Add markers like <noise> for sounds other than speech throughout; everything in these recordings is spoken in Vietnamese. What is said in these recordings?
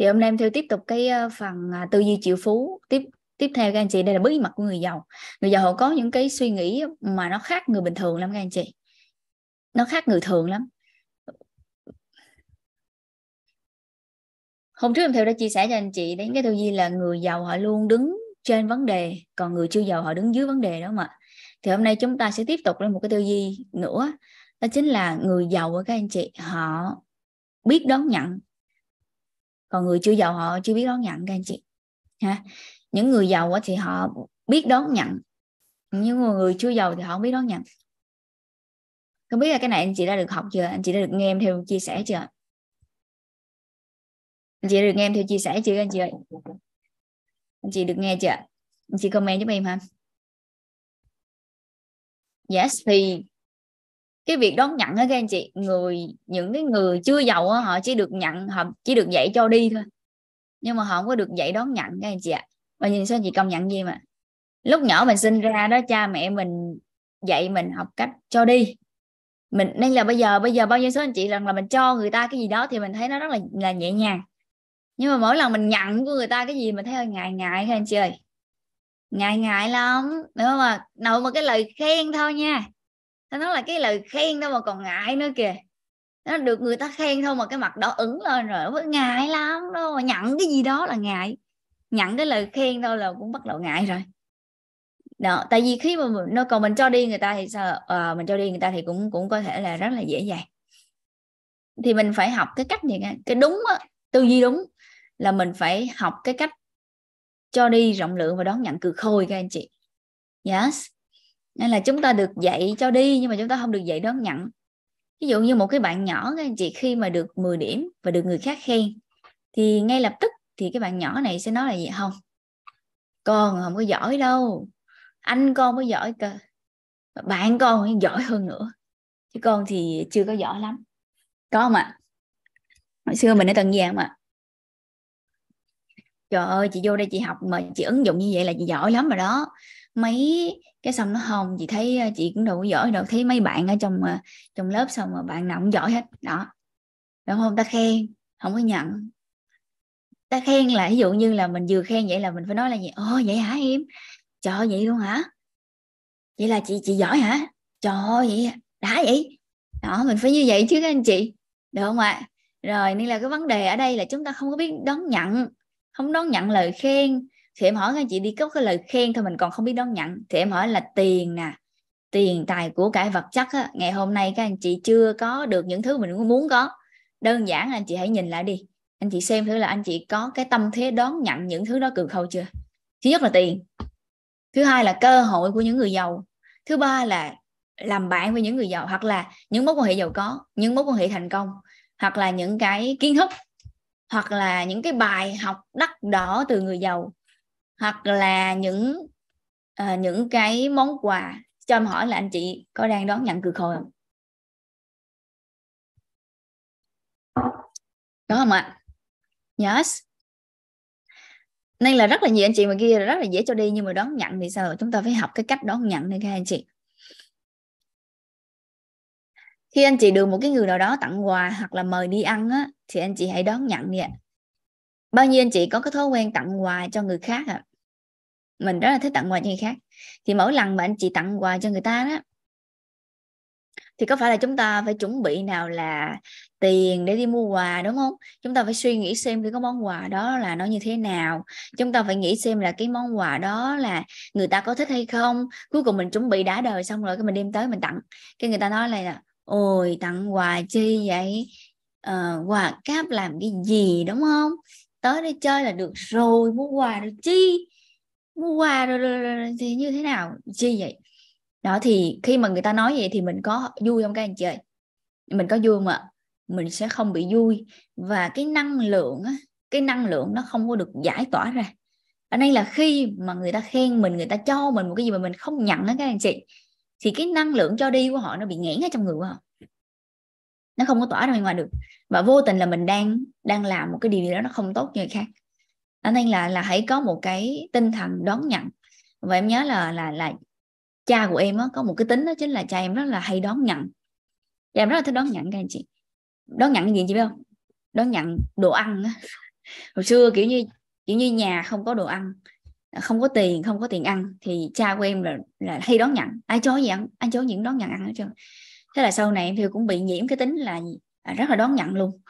thì hôm nay em theo tiếp tục cái ờ, phần à, tư duy triệu phú tiếp tiếp theo các anh chị đây là bí mật của người giàu người giàu họ có những cái suy nghĩ mà nó khác người bình thường lắm các anh chị nó khác người thường lắm hôm trước em theo đã chia sẻ cho anh chị đến cái tư duy là người giàu họ luôn đứng trên vấn đề còn người chưa giàu họ đứng dưới vấn đề đó mà thì hôm nay chúng ta sẽ tiếp tục lên một cái tư duy nữa đó chính là người giàu của các anh chị họ biết đón nhận còn người chưa giàu họ chưa biết đón nhận các anh chị ha những người giàu thì họ biết đón nhận nhưng mà người chưa giàu thì họ không biết đón nhận không biết là cái này anh chị đã được học chưa anh chị đã được nghe em theo chia sẻ chưa anh chị đã được nghe em theo chia sẻ chưa anh chị ơi anh chị được nghe chưa anh chị comment giúp em ha yes thì cái việc đón nhận á các anh chị người những cái người chưa giàu á họ chỉ được nhận họ chỉ được dạy cho đi thôi nhưng mà họ không có được dạy đón nhận các anh chị ạ mà nhìn sao chị công nhận gì mà lúc nhỏ mình sinh ra đó cha mẹ mình dạy mình học cách cho đi mình nên là bây giờ bây giờ bao nhiêu số anh chị rằng là mình cho người ta cái gì đó thì mình thấy nó rất là là nhẹ nhàng nhưng mà mỗi lần mình nhận của người ta cái gì mình thấy hơi ngại ngại các anh chị ơi ngại ngại lắm đúng không ạ à? nào mà cái lời khen thôi nha nó nói là cái lời khen đâu mà còn ngại nữa kìa nó được người ta khen thôi mà cái mặt đó ửng lên rồi với ngại lắm đâu mà nhận cái gì đó là ngại nhận cái lời khen đâu là cũng bắt đầu ngại rồi đó tại vì khi mà mình, nó còn mình cho đi người ta thì sao à, mình cho đi người ta thì cũng cũng có thể là rất là dễ dàng thì mình phải học cái cách gì nghe cái đúng á tư duy đúng là mình phải học cái cách cho đi rộng lượng và đón nhận cười khôi các anh chị yes nên là chúng ta được dạy cho đi nhưng mà chúng ta không được dạy đón nhận ví dụ như một cái bạn nhỏ các anh chị khi mà được 10 điểm và được người khác khen thì ngay lập tức thì cái bạn nhỏ này sẽ nói là gì không con không có giỏi đâu anh con mới giỏi cơ bạn con giỏi hơn nữa chứ con thì chưa có giỏi lắm có không ạ hồi xưa mình ở tận giang mà trời ơi chị vô đây chị học mà chị ứng dụng như vậy là chị giỏi lắm rồi đó mấy cái xong nó không chị thấy ờ, chị cũng đủ giỏi đâu thấy mấy bạn ở trong ờ, trong lớp xong mà bạn nào cũng giỏi hết đó đúng không ta khen không có nhận ta khen là ví dụ như là mình vừa khen vậy là mình phải nói là gì ô vậy hả em trời vậy luôn hả vậy là chị chị giỏi hả trời ơi, vậy đã vậy đó mình phải như vậy chứ các anh chị được không ạ rồi nên là cái vấn đề ở đây là chúng ta không có biết đón nhận không đón nhận lời khen thì em hỏi các anh chị đi cấp cái lời khen thôi mình còn không biết đón nhận thì em hỏi là tiền nè tiền tài của cải vật chất á, ngày hôm nay các anh chị chưa có được những thứ mình muốn có đơn giản anh chị hãy nhìn lại đi anh chị xem thử là anh chị có cái tâm thế đón nhận những thứ đó cường khâu chưa thứ nhất là tiền thứ hai là cơ hội của những người giàu thứ ba là làm bạn với những người giàu hoặc là những mối quan hệ giàu có những mối quan hệ thành công hoặc là những cái kiến thức hoặc là những cái bài học đắt đỏ từ người giàu hoặc là những à, những cái món quà cho em hỏi là anh chị có đang đón nhận cười hồi không có không ạ yes nên là rất là nhiều anh chị mà kia rất là dễ cho đi nhưng mà đón nhận thì sao chúng ta phải học cái cách đón nhận nữa các anh chị khi anh chị được một cái người nào đó tặng quà hoặc là mời đi ăn á thì anh chị hãy đón nhận đi ạ bao nhiêu anh chị có cái thói quen tặng quà cho người khác ạ à? mình rất là thích tặng quà cho người khác thì mỗi lần mà anh chị tặng quà cho người ta đó thì có phải là chúng ta phải chuẩn bị nào là tiền để đi mua quà đúng không chúng ta phải suy nghĩ xem cái món quà đó là nó như thế nào chúng ta phải nghĩ xem là cái món quà đó là người ta có thích hay không cuối cùng mình chuẩn bị đã đời xong rồi cái mình đem tới mình tặng cái người ta nói là ôi tặng quà chi vậy à, quà cáp làm cái gì đúng không tới đây chơi là được rồi mua quà được chi mua quà thì như thế nào chi vậy đó thì khi mà người ta nói vậy thì mình có vui không các anh chị ơi mình có vui không ạ mình sẽ không bị vui và cái năng lượng á, cái năng lượng nó không có được giải tỏa ra ở đây là khi mà người ta khen mình người ta cho mình một cái gì mà mình không nhận đó các anh chị thì cái năng lượng cho đi của họ nó bị nghẽn ở trong người của họ nó không có tỏa ra ngoài được và vô tình là mình đang đang làm một cái điều gì đó nó không tốt như người khác anh nên là là hãy có một cái tinh thần đón nhận và em nhớ là là là cha của em á có một cái tính đó chính là cha em rất là hay đón nhận cha em rất là thích đón nhận các anh chị đón nhận gì chị biết không đón nhận đồ ăn <laughs> hồi xưa kiểu như kiểu như nhà không có đồ ăn không có tiền không có tiền ăn thì cha của em là là hay đón nhận ai cho gì ăn anh cho những đón nhận ăn hết trơn thế là sau này em thì cũng bị nhiễm cái tính là à, rất là đón nhận luôn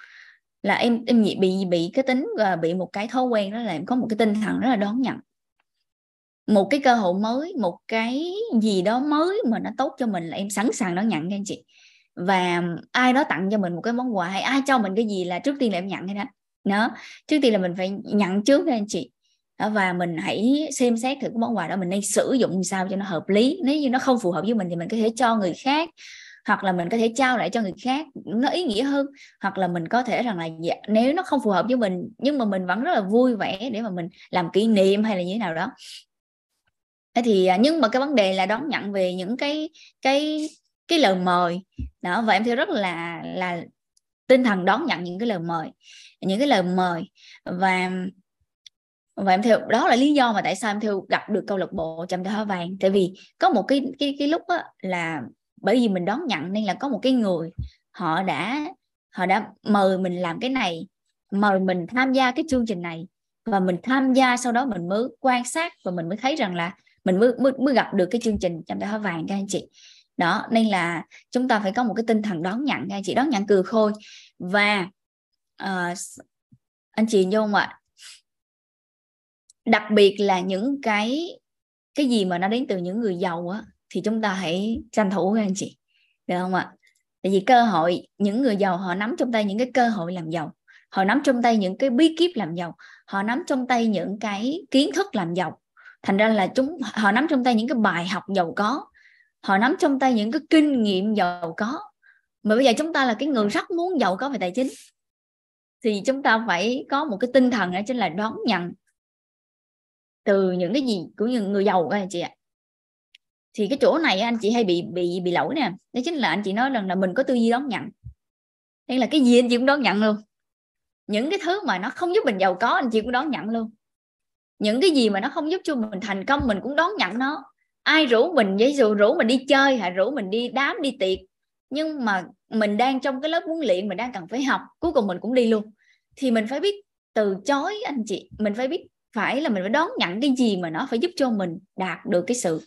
là em em bị bị bị cái tính và bị một cái thói quen đó là em có một cái tinh thần rất là đón nhận một cái cơ hội mới một cái gì đó mới mà nó tốt cho mình là em sẵn sàng đón nhận nha anh chị và ai đó tặng cho mình một cái món quà hay ai cho mình cái gì là trước tiên là em nhận cái đó nó trước tiên là mình phải nhận trước nha anh chị và mình hãy xem xét thử cái món quà đó mình nên sử dụng sao cho nó hợp lý nếu như nó không phù hợp với mình thì mình có thể cho người khác hoặc là mình có thể trao lại cho người khác nó ý nghĩa hơn hoặc là mình có thể rằng là dạ, nếu nó không phù hợp với mình nhưng mà mình vẫn rất là vui vẻ để mà mình làm kỷ niệm hay là như thế nào đó thế thì à, nhưng mà cái vấn đề là đón nhận về những cái cái cái lời mời đó và em thấy rất là là tinh thần đón nhận những cái lời mời những cái lời mời và và em theo đó là lý do mà tại sao em theo gặp được câu lạc bộ chăm đá vàng tại vì có một cái cái cái lúc đó là bởi vì mình đón nhận nên là có một cái người họ đã họ đã mời mình làm cái này mời mình tham gia cái chương trình này và mình tham gia sau đó mình mới quan sát và mình mới thấy rằng là mình mới mới, mới gặp được cái chương trình chăm tay hoa vàng các anh chị đó nên là chúng ta phải có một cái tinh thần đón nhận các anh chị đón nhận cừ khôi và uh, anh chị nhớ không ạ đặc biệt là những cái cái gì mà nó đến từ những người giàu á thì chúng ta hãy tranh thủ các anh chị được không ạ tại vì cơ hội những người giàu họ nắm trong tay những cái cơ hội làm giàu họ nắm trong tay những cái bí kíp làm giàu họ nắm trong tay những cái kiến thức làm giàu thành ra là chúng họ nắm trong tay những cái bài học giàu có họ nắm trong tay những cái kinh nghiệm giàu có mà bây giờ chúng ta là cái người rất muốn giàu có về tài chính thì chúng ta phải có một cái tinh thần đó chính là đón nhận từ những cái gì của những người giàu các anh chị ạ thì cái chỗ này anh chị hay bị bị bị lỗi nè đó chính là anh chị nói rằng là mình có tư duy đón nhận nên là cái gì anh chị cũng đón nhận luôn những cái thứ mà nó không giúp mình giàu có anh chị cũng đón nhận luôn những cái gì mà nó không giúp cho mình thành công mình cũng đón nhận nó ai rủ mình ví dụ rủ mình đi chơi hay rủ mình đi đám đi tiệc nhưng mà mình đang trong cái lớp huấn luyện mình đang cần phải học cuối cùng mình cũng đi luôn thì mình phải biết từ chối anh chị mình phải biết phải là mình phải đón nhận cái gì mà nó phải giúp cho mình đạt được cái sự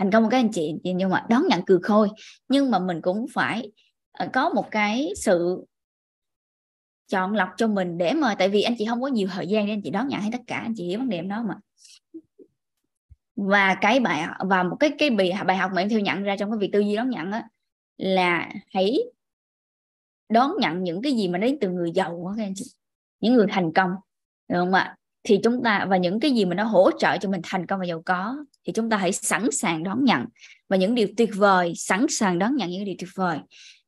thành công của các anh chị nhưng mà đón nhận cười khôi nhưng mà mình cũng phải ờ, có một cái sự chọn lọc cho mình để mà tại vì anh chị không có nhiều thời gian để anh chị đón nhận hết tất cả anh chị hiểu vấn đề em nói mà và cái bài và một cái cái bài bài học mà em theo nhận ra trong cái việc tư duy đón nhận á là hãy đón nhận những cái gì mà đến từ người giàu các anh chị những người thành công được không ạ thì chúng ta và những cái gì mà nó hỗ trợ cho mình thành công và giàu có thì chúng ta hãy sẵn sàng đón nhận và những điều tuyệt vời sẵn sàng đón nhận những điều tuyệt vời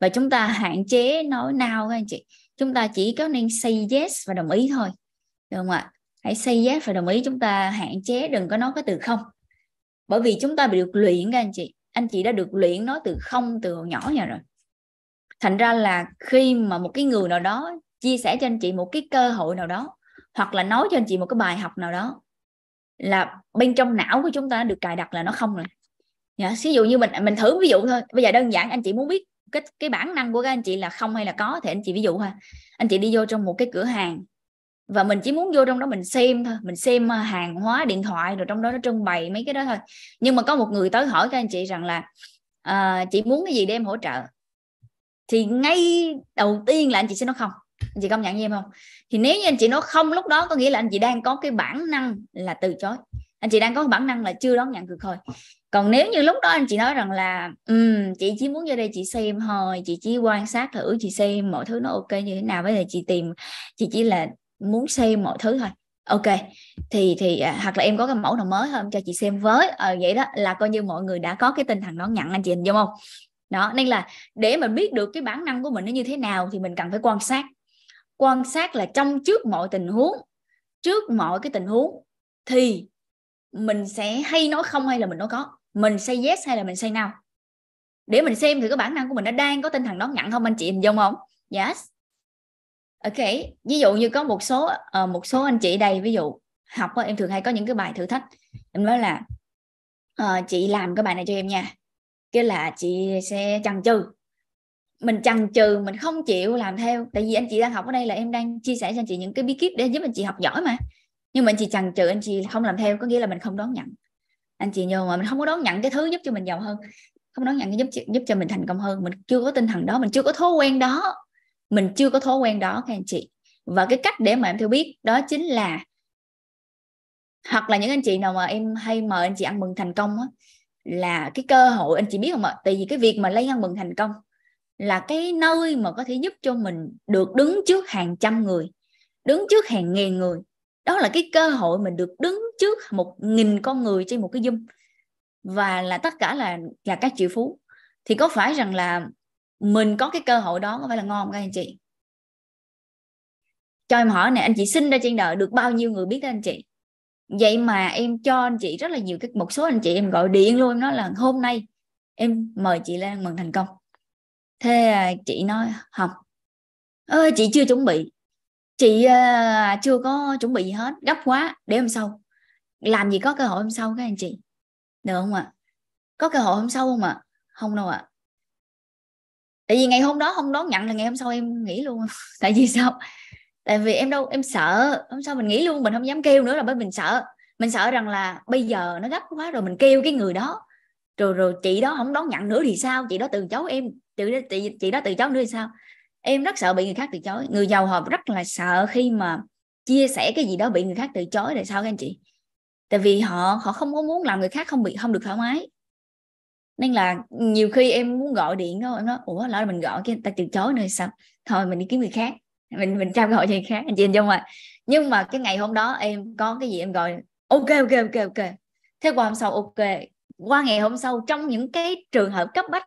và chúng ta hạn chế nói nào các anh chị chúng ta chỉ có nên say yes và đồng ý thôi được không ạ hãy say yes và đồng ý chúng ta hạn chế đừng có nói cái từ không bởi vì chúng ta bị được luyện các anh chị anh chị đã được luyện nói từ không từ nhỏ nhà rồi thành ra là khi mà một cái người nào đó chia sẻ cho anh chị một cái cơ hội nào đó hoặc là nói cho anh chị một cái bài học nào đó là bên trong não của chúng ta được cài đặt là nó không rồi dạ, ví dụ như mình mình thử ví dụ thôi bây giờ đơn giản anh chị muốn biết cái cái bản năng của các anh chị là không hay là có thì anh chị ví dụ ha anh chị đi vô trong một cái cửa hàng và mình chỉ muốn vô trong đó mình xem thôi mình xem à, hàng hóa điện thoại rồi trong đó nó trưng bày mấy cái đó thôi nhưng mà có một người tới hỏi các anh chị rằng là à, chị muốn cái gì để em hỗ trợ thì ngay đầu tiên là anh chị sẽ nói không anh chị công nhận với em không thì nếu như anh chị nói không lúc đó có nghĩa là anh chị đang có cái bản năng là từ chối anh chị đang có bản năng là chưa đón nhận được thôi còn nếu như lúc đó anh chị nói rằng là um, chị chỉ muốn vô đây chị xem thôi chị chỉ quan sát thử chị xem mọi thứ nó ok như thế nào bây giờ chị tìm chị chỉ là muốn xem mọi thứ thôi ok thì thì à, hoặc là em có cái mẫu nào mới không cho chị xem với à, vậy đó là coi như mọi người đã có cái tinh thần đón nhận anh chị hình dung không đó nên là để mà biết được cái bản năng của mình nó như thế nào thì mình cần phải quan sát quan sát là trong trước mọi tình huống trước mọi cái tình huống thì mình sẽ hay nói không hay là mình nói có mình say yes hay là mình say no để mình xem thì cái bản năng của mình nó đang có tinh thần đón nhận không anh chị hình dung không yes ok ví dụ như có một số ờ, một số anh chị đây ví dụ học em thường hay có những cái bài thử thách em nói là à, chị làm cái bài này cho em nha cái là chị sẽ chần chừ mình chần chừ mình không chịu làm theo tại vì anh chị đang học ở đây là em đang chia sẻ cho anh chị những cái bí kíp để giúp anh chị học giỏi mà nhưng mà anh chị chần chừ anh chị không làm theo có nghĩa là mình không đón nhận anh chị nhưng mà mình không có đón nhận cái thứ giúp cho mình giàu hơn không đón nhận cái giúp giúp cho mình thành công hơn mình chưa có tinh thần đó mình chưa có thói quen đó mình chưa có thói quen đó các anh chị và cái cách để mà em theo biết đó chính là hoặc là những anh chị nào mà em hay mời anh chị ăn mừng thành công á là cái cơ hội anh chị biết không ạ tại vì cái việc mà lấy ăn mừng thành công là cái nơi mà có thể giúp cho mình được đứng trước hàng trăm người đứng trước hàng nghìn người đó là cái cơ hội mình được đứng trước một nghìn con người trên một cái zoom và là tất cả là là các triệu phú thì có phải rằng là mình có cái cơ hội đó có phải là ngon không các anh chị cho em hỏi này anh chị sinh ra trên đời được bao nhiêu người biết đó anh chị vậy mà em cho anh chị rất là nhiều cái một số anh chị em gọi điện luôn em nói là hôm nay em mời chị lên mừng thành công thế à, chị nói không ơ chị chưa chuẩn bị chị à, chưa có chuẩn bị gì hết gấp quá để hôm sau làm gì có cơ hội hôm sau các anh chị được không ạ à? có cơ hội hôm sau không ạ à? không đâu ạ à. tại vì ngày hôm đó không đón nhận là ngày hôm sau em nghỉ luôn <laughs> tại vì sao tại vì em đâu em sợ hôm sau mình nghĩ luôn mình không dám kêu nữa là bởi mình sợ mình sợ rằng là bây giờ nó gấp quá rồi mình kêu cái người đó rồi rồi chị đó không đón nhận nữa thì sao chị đó từ chối em tự chị, chị đó từ chối nữa thì sao em rất sợ bị người khác từ chối người giàu họ rất là sợ khi mà chia sẻ cái gì đó bị người khác từ chối tại sao các anh chị tại vì họ họ không có muốn làm người khác không bị không được thoải mái nên là nhiều khi em muốn gọi điện đó em nói ủa lỡ mình gọi cái người ta từ chối nữa thì sao thôi mình đi kiếm người khác mình mình trao gọi cho người khác anh chị hình dung mà nhưng mà cái ngày hôm đó em có cái gì em gọi ok ok ok ok thế qua hôm sau ok qua ngày hôm sau trong những cái trường hợp cấp bách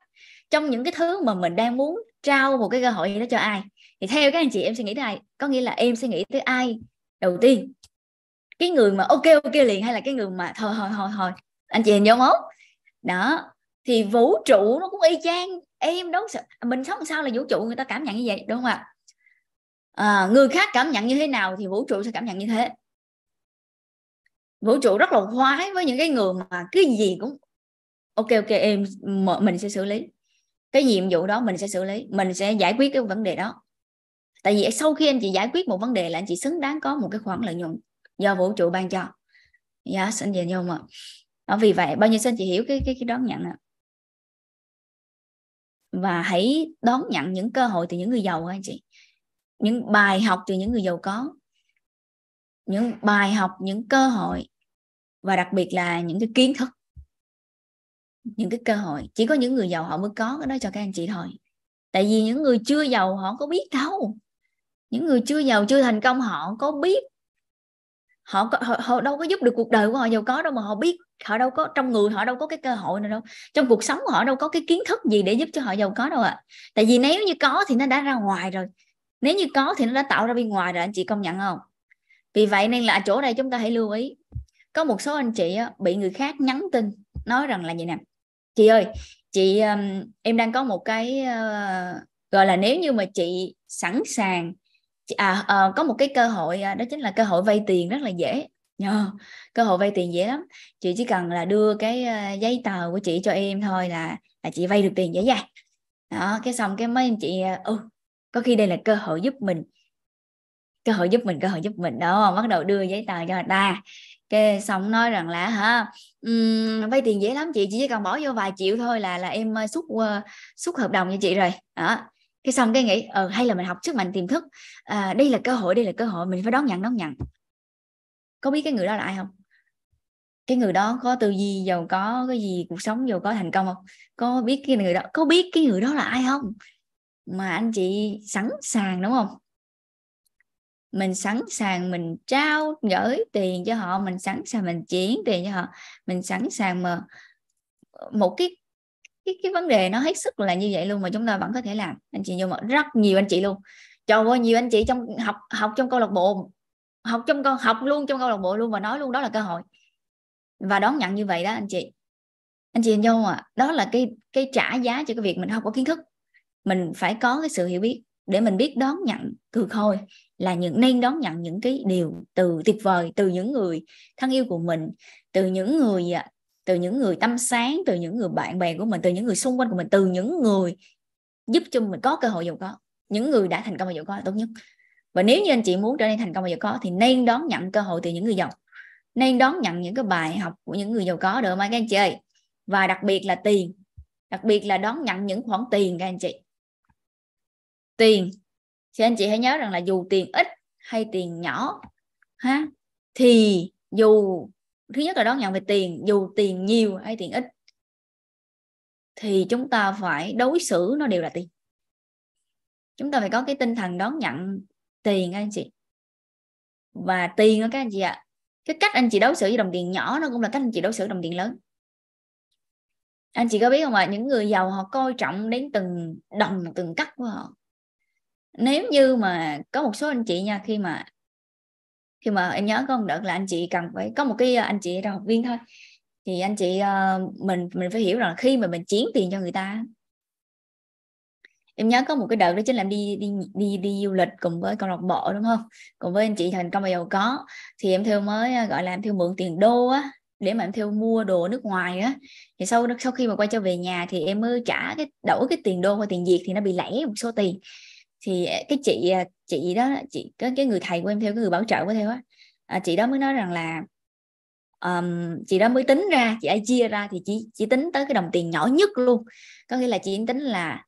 trong những cái thứ mà mình đang muốn trao một cái cơ hội gì đó cho ai thì theo các anh chị em suy nghĩ tới ai có nghĩa là em sẽ nghĩ tới ai đầu tiên cái người mà ok ok liền hay là cái người mà thôi thôi thôi thôi anh chị nhớ dung đó thì vũ trụ nó cũng y chang em đấu sự à, mình sống sao là vũ trụ người ta cảm nhận như vậy đúng không ạ à, người khác cảm nhận như thế nào thì vũ trụ sẽ cảm nhận như thế vũ trụ rất là khoái với những cái người mà cái gì cũng ok ok em mình sẽ xử lý cái nhiệm vụ đó mình sẽ xử lý mình sẽ giải quyết cái vấn đề đó tại vì sau khi anh chị giải quyết một vấn đề là anh chị xứng đáng có một cái khoản lợi nhuận do vũ trụ ban cho dạ yes, anh về nhau mà ở vì vậy bao nhiêu xin chị hiểu cái cái cái đón nhận ạ và hãy đón nhận những cơ hội từ những người giàu anh chị những bài học từ những người giàu có những bài học những cơ hội và đặc biệt là những cái kiến thức những cái cơ hội chỉ có những người giàu họ mới có cái đó cho các anh chị thôi tại vì những người chưa giàu họ có biết đâu những người chưa giàu chưa thành công họ có biết họ, họ họ đâu có giúp được cuộc đời của họ giàu có đâu mà họ biết họ đâu có trong người họ đâu có cái cơ hội nào đâu trong cuộc sống họ đâu có cái kiến thức gì để giúp cho họ giàu có đâu ạ à. tại vì nếu như có thì nó đã ra ngoài rồi nếu như có thì nó đã tạo ra bên ngoài rồi anh chị công nhận không vì vậy nên là chỗ đây chúng ta hãy lưu ý có một số anh chị bị người khác nhắn tin nói rằng là vậy nè chị ơi chị um, em đang có một cái uh, gọi là nếu như mà chị sẵn sàng chị, à, à có một cái cơ hội ờ, đó chính là cơ hội vay tiền rất là dễ nhờ cơ hội vay tiền dễ lắm chị chỉ cần là đưa cái uh, giấy tờ của chị cho em thôi là là chị vay được tiền dễ dàng đó cái xong cái mấy anh chị ừ uh, có khi đây là cơ hội giúp mình cơ hội giúp mình cơ hội giúp mình đó bắt đầu đưa giấy tờ cho người ta cái xong nói rằng là hả vay tiền dễ lắm chị chị chỉ cần bỏ vô vài triệu thôi là là em ờ, xuất ờ, xuất hợp đồng cho chị rồi đó cái xong cái nghĩ ờ hay là mình học sức mạnh tiềm thức à, đây là cơ hội đây là cơ hội mình phải đón nhận đón nhận có biết cái người đó là ai không cái người đó có tư duy giàu có cái gì cuộc sống giàu có thành công không có biết cái người đó có biết cái người đó là ai không mà anh chị sẵn sàng đúng không mình sẵn sàng mình trao gửi tiền cho họ mình sẵn sàng mình chuyển tiền cho họ mình sẵn sàng mà ờ, một cái cái cái vấn đề nó hết sức là như vậy luôn mà chúng ta vẫn có thể làm anh chị nhưng rất nhiều anh chị luôn trời ơi nhiều anh chị trong học học trong câu lạc bộ học trong con học luôn trong câu lạc bộ luôn và nói luôn đó là cơ hội và đón nhận như vậy đó anh chị anh chị hình dung à? đó là cái cái trả giá cho cái việc mình không có kiến thức mình phải có cái sự hiểu biết để mình biết đón nhận từ khôi là những nên đón nhận những cái điều từ tuyệt vời từ những người thân yêu của mình từ những người à, từ những người tâm sáng từ những người bạn bè của mình từ những người xung quanh của mình từ những người giúp cho mình có cơ hội giàu có những người đã thành công và giàu có là tốt nhất và nếu như anh chị muốn trở nên thành công và giàu có thì nên đón nhận cơ hội từ những người giàu nên đón nhận những cái bài học của những người giàu có được không các anh chị ơi và đặc biệt là tiền đặc biệt là đón nhận những khoản tiền các anh chị tiền thì anh chị hãy nhớ rằng là dù tiền ít hay tiền nhỏ ha thì dù thứ nhất là đón nhận về tiền dù tiền nhiều hay tiền ít thì chúng ta phải đối xử nó đều là tiền chúng ta phải có cái tinh thần đón nhận tiền các anh chị và tiền các anh chị ạ à, cái cách anh chị đối xử với đồng tiền nhỏ nó cũng là cách anh chị đối xử đồng tiền lớn anh chị có biết không ạ à, những người giàu họ coi trọng đến từng đồng từng cắt của họ nếu như mà có một số anh chị nha khi mà khi mà em nhớ có một đợt là anh chị cần phải có một cái ờ, anh chị là học viên thôi thì anh chị ờ, mình mình phải hiểu rằng khi mà mình chiến tiền cho người ta em nhớ có một cái đợt đó chính là em đi đi đi đi du lịch cùng với câu lạc bộ đúng không cùng với anh chị thành công và giàu có thì em theo mới ờ, gọi là em theo mượn tiền đô á để mà em theo mua đồ nước ngoài á thì sau sau khi mà quay trở về nhà thì em mới trả cái đổi cái tiền đô qua tiền việt thì nó bị lẻ một số tiền thì à, cái chị à, chị đó chị cái cái người thầy của em theo cái người bảo trợ của theo á à, chị đó mới nói rằng là um, chị đó mới tính ra chị ấy chia ra thì chị chỉ tính tới cái đồng tiền nhỏ nhất luôn có nghĩa là chị tính là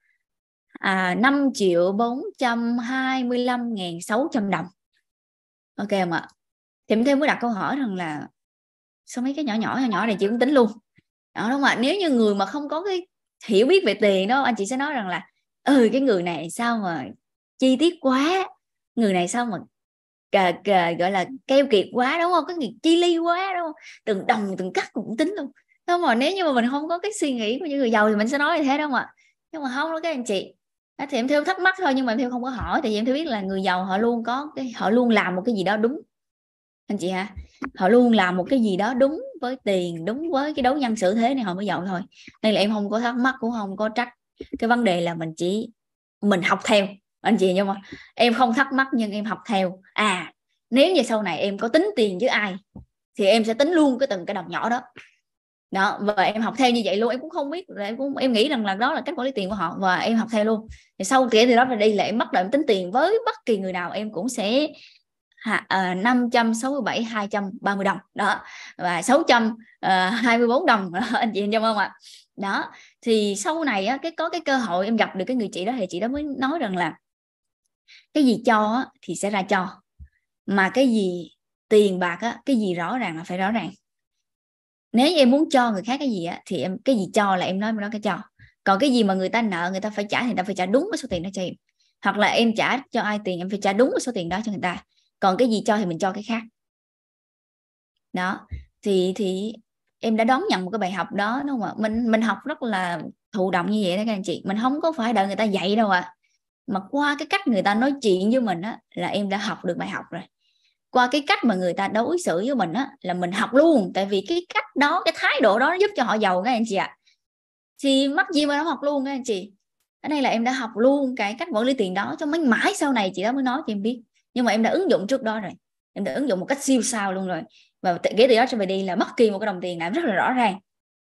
à, 5 triệu 425 ngàn 600 đồng ok không ạ thì em thêm mới đặt câu hỏi rằng là sao mấy cái nhỏ nhỏ nhỏ này chị cũng tính luôn đó đúng không ạ nếu như người mà không có cái hiểu biết về tiền đó anh chị sẽ nói rằng là ừ cái người này sao mà chi tiết quá người này sao mà cà, cà, gọi là keo kiệt quá đúng không cái nghiệp chi ly quá đúng không từng đồng từng cắt cũng tính luôn đúng không mà nếu như mà mình không có cái suy nghĩ của những người giàu thì mình sẽ nói như thế đúng không ạ nhưng mà không đó các anh chị thì em theo thắc mắc thôi nhưng mà em theo không có hỏi thì em theo biết là người giàu họ luôn có cái họ luôn làm một cái gì đó đúng anh chị hả họ luôn làm một cái gì đó đúng với tiền đúng với cái đấu nhân xử thế này họ mới giàu thôi nên là em không có thắc mắc cũng không có trách cái vấn đề là mình chỉ mình học theo anh chị nhưng mà em không thắc mắc nhưng em học theo à nếu như sau này em có tính tiền với ai thì em sẽ tính luôn cái từng cái đồng nhỏ đó đó và em học theo như vậy luôn em cũng không biết em cũng em nghĩ rằng là đó là cách quản lý tiền của họ và em học theo luôn thì sau kia thì đó về đi là em bắt đầu em tính tiền với bất kỳ người nào em cũng sẽ à, năm trăm sáu mươi bảy hai trăm ba mươi đồng đó và sáu trăm à, hai mươi bốn đồng <laughs> anh chị hình dung không ạ đó thì sau này á, cái có cái cơ hội em gặp được cái người chị đó thì chị đó mới nói rằng là cái gì cho thì sẽ ra cho mà cái gì tiền bạc á, cái gì rõ ràng là phải rõ ràng nếu như em muốn cho người khác cái gì á, thì em cái gì cho là em nói em nói cái cho còn cái gì mà người ta nợ người ta phải trả thì người ta phải trả đúng cái số tiền đó cho em hoặc là em trả cho ai tiền em phải trả đúng cái số tiền đó cho người ta còn cái gì cho thì mình cho cái khác đó thì thì em đã đón nhận một cái bài học đó đúng không ạ mình mình học rất là thụ động như vậy đó các anh chị mình không có phải đợi người ta dạy đâu ạ à mà qua cái cách người ta nói chuyện với mình á là em đã học được bài học rồi qua cái cách mà người ta đối xử với mình á là mình học luôn tại vì cái cách đó cái thái độ đó nó giúp cho họ giàu các anh chị ạ thì mắc gì mà nó học luôn các anh chị cái này là em đã học luôn cái cách quản lý tiền đó cho mấy mãi sau này chị đó mới nói cho em biết nhưng mà em đã ứng dụng trước đó rồi em đã ứng dụng một cách siêu sao luôn rồi và kể từ đó cho về đi là bất kỳ một cái đồng tiền nào rất là rõ ràng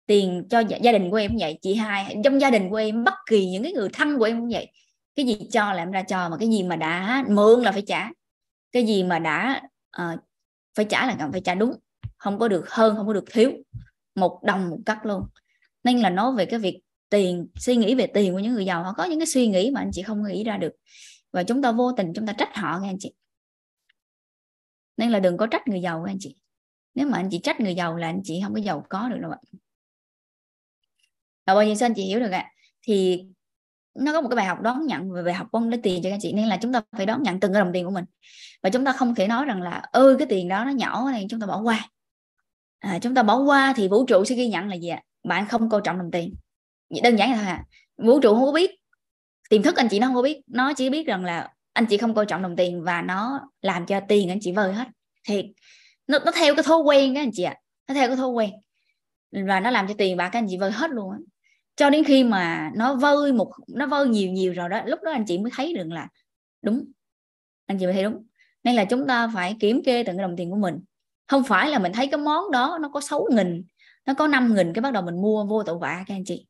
tiền cho gia đình của em cũng vậy chị hai trong gia đình của em bất kỳ những cái người thân của em cũng vậy cái gì cho làm ra cho mà cái gì mà đã mượn là phải trả cái gì mà đã uh, phải trả là cần phải trả đúng không có được hơn không có được thiếu một đồng một cắt luôn nên là nói về cái việc tiền suy nghĩ về tiền của những người giàu họ có những cái suy nghĩ mà anh chị không nghĩ ra được và chúng ta vô tình chúng ta trách họ nghe anh chị nên là đừng có trách người giàu anh chị nếu mà anh chị trách người giàu là anh chị không có giàu có được đâu ạ và bao nhiêu sao anh chị hiểu được ạ à? thì nó có một cái bài học đón nhận về bài học quan lấy tiền cho các chị nên là chúng ta phải đón nhận từng cái đồng tiền của mình và chúng ta không thể nói rằng là ơi ừ, cái tiền đó nó nhỏ này chúng ta bỏ qua à, chúng ta bỏ qua thì vũ trụ sẽ ghi nhận là gì ạ bạn không coi trọng đồng tiền vậy đơn giản thôi à vũ trụ không có biết tiềm thức anh chị nó không có biết nó chỉ biết rằng là anh chị không coi trọng đồng tiền và nó làm cho tiền anh chị vơi hết thì nó, nó theo cái thói quen các anh chị ạ nó theo cái thói quen và nó làm cho tiền bạc các anh chị vơi hết luôn á cho đến khi mà nó vơi một nó vơi nhiều nhiều rồi đó lúc đó anh chị mới thấy được là đúng anh chị mới thấy đúng nên là chúng ta phải kiểm kê từng cái đồng tiền của mình không phải là mình thấy cái món đó nó có 6 nghìn nó có 5 nghìn cái bắt đầu mình mua vô tội vạ các anh chị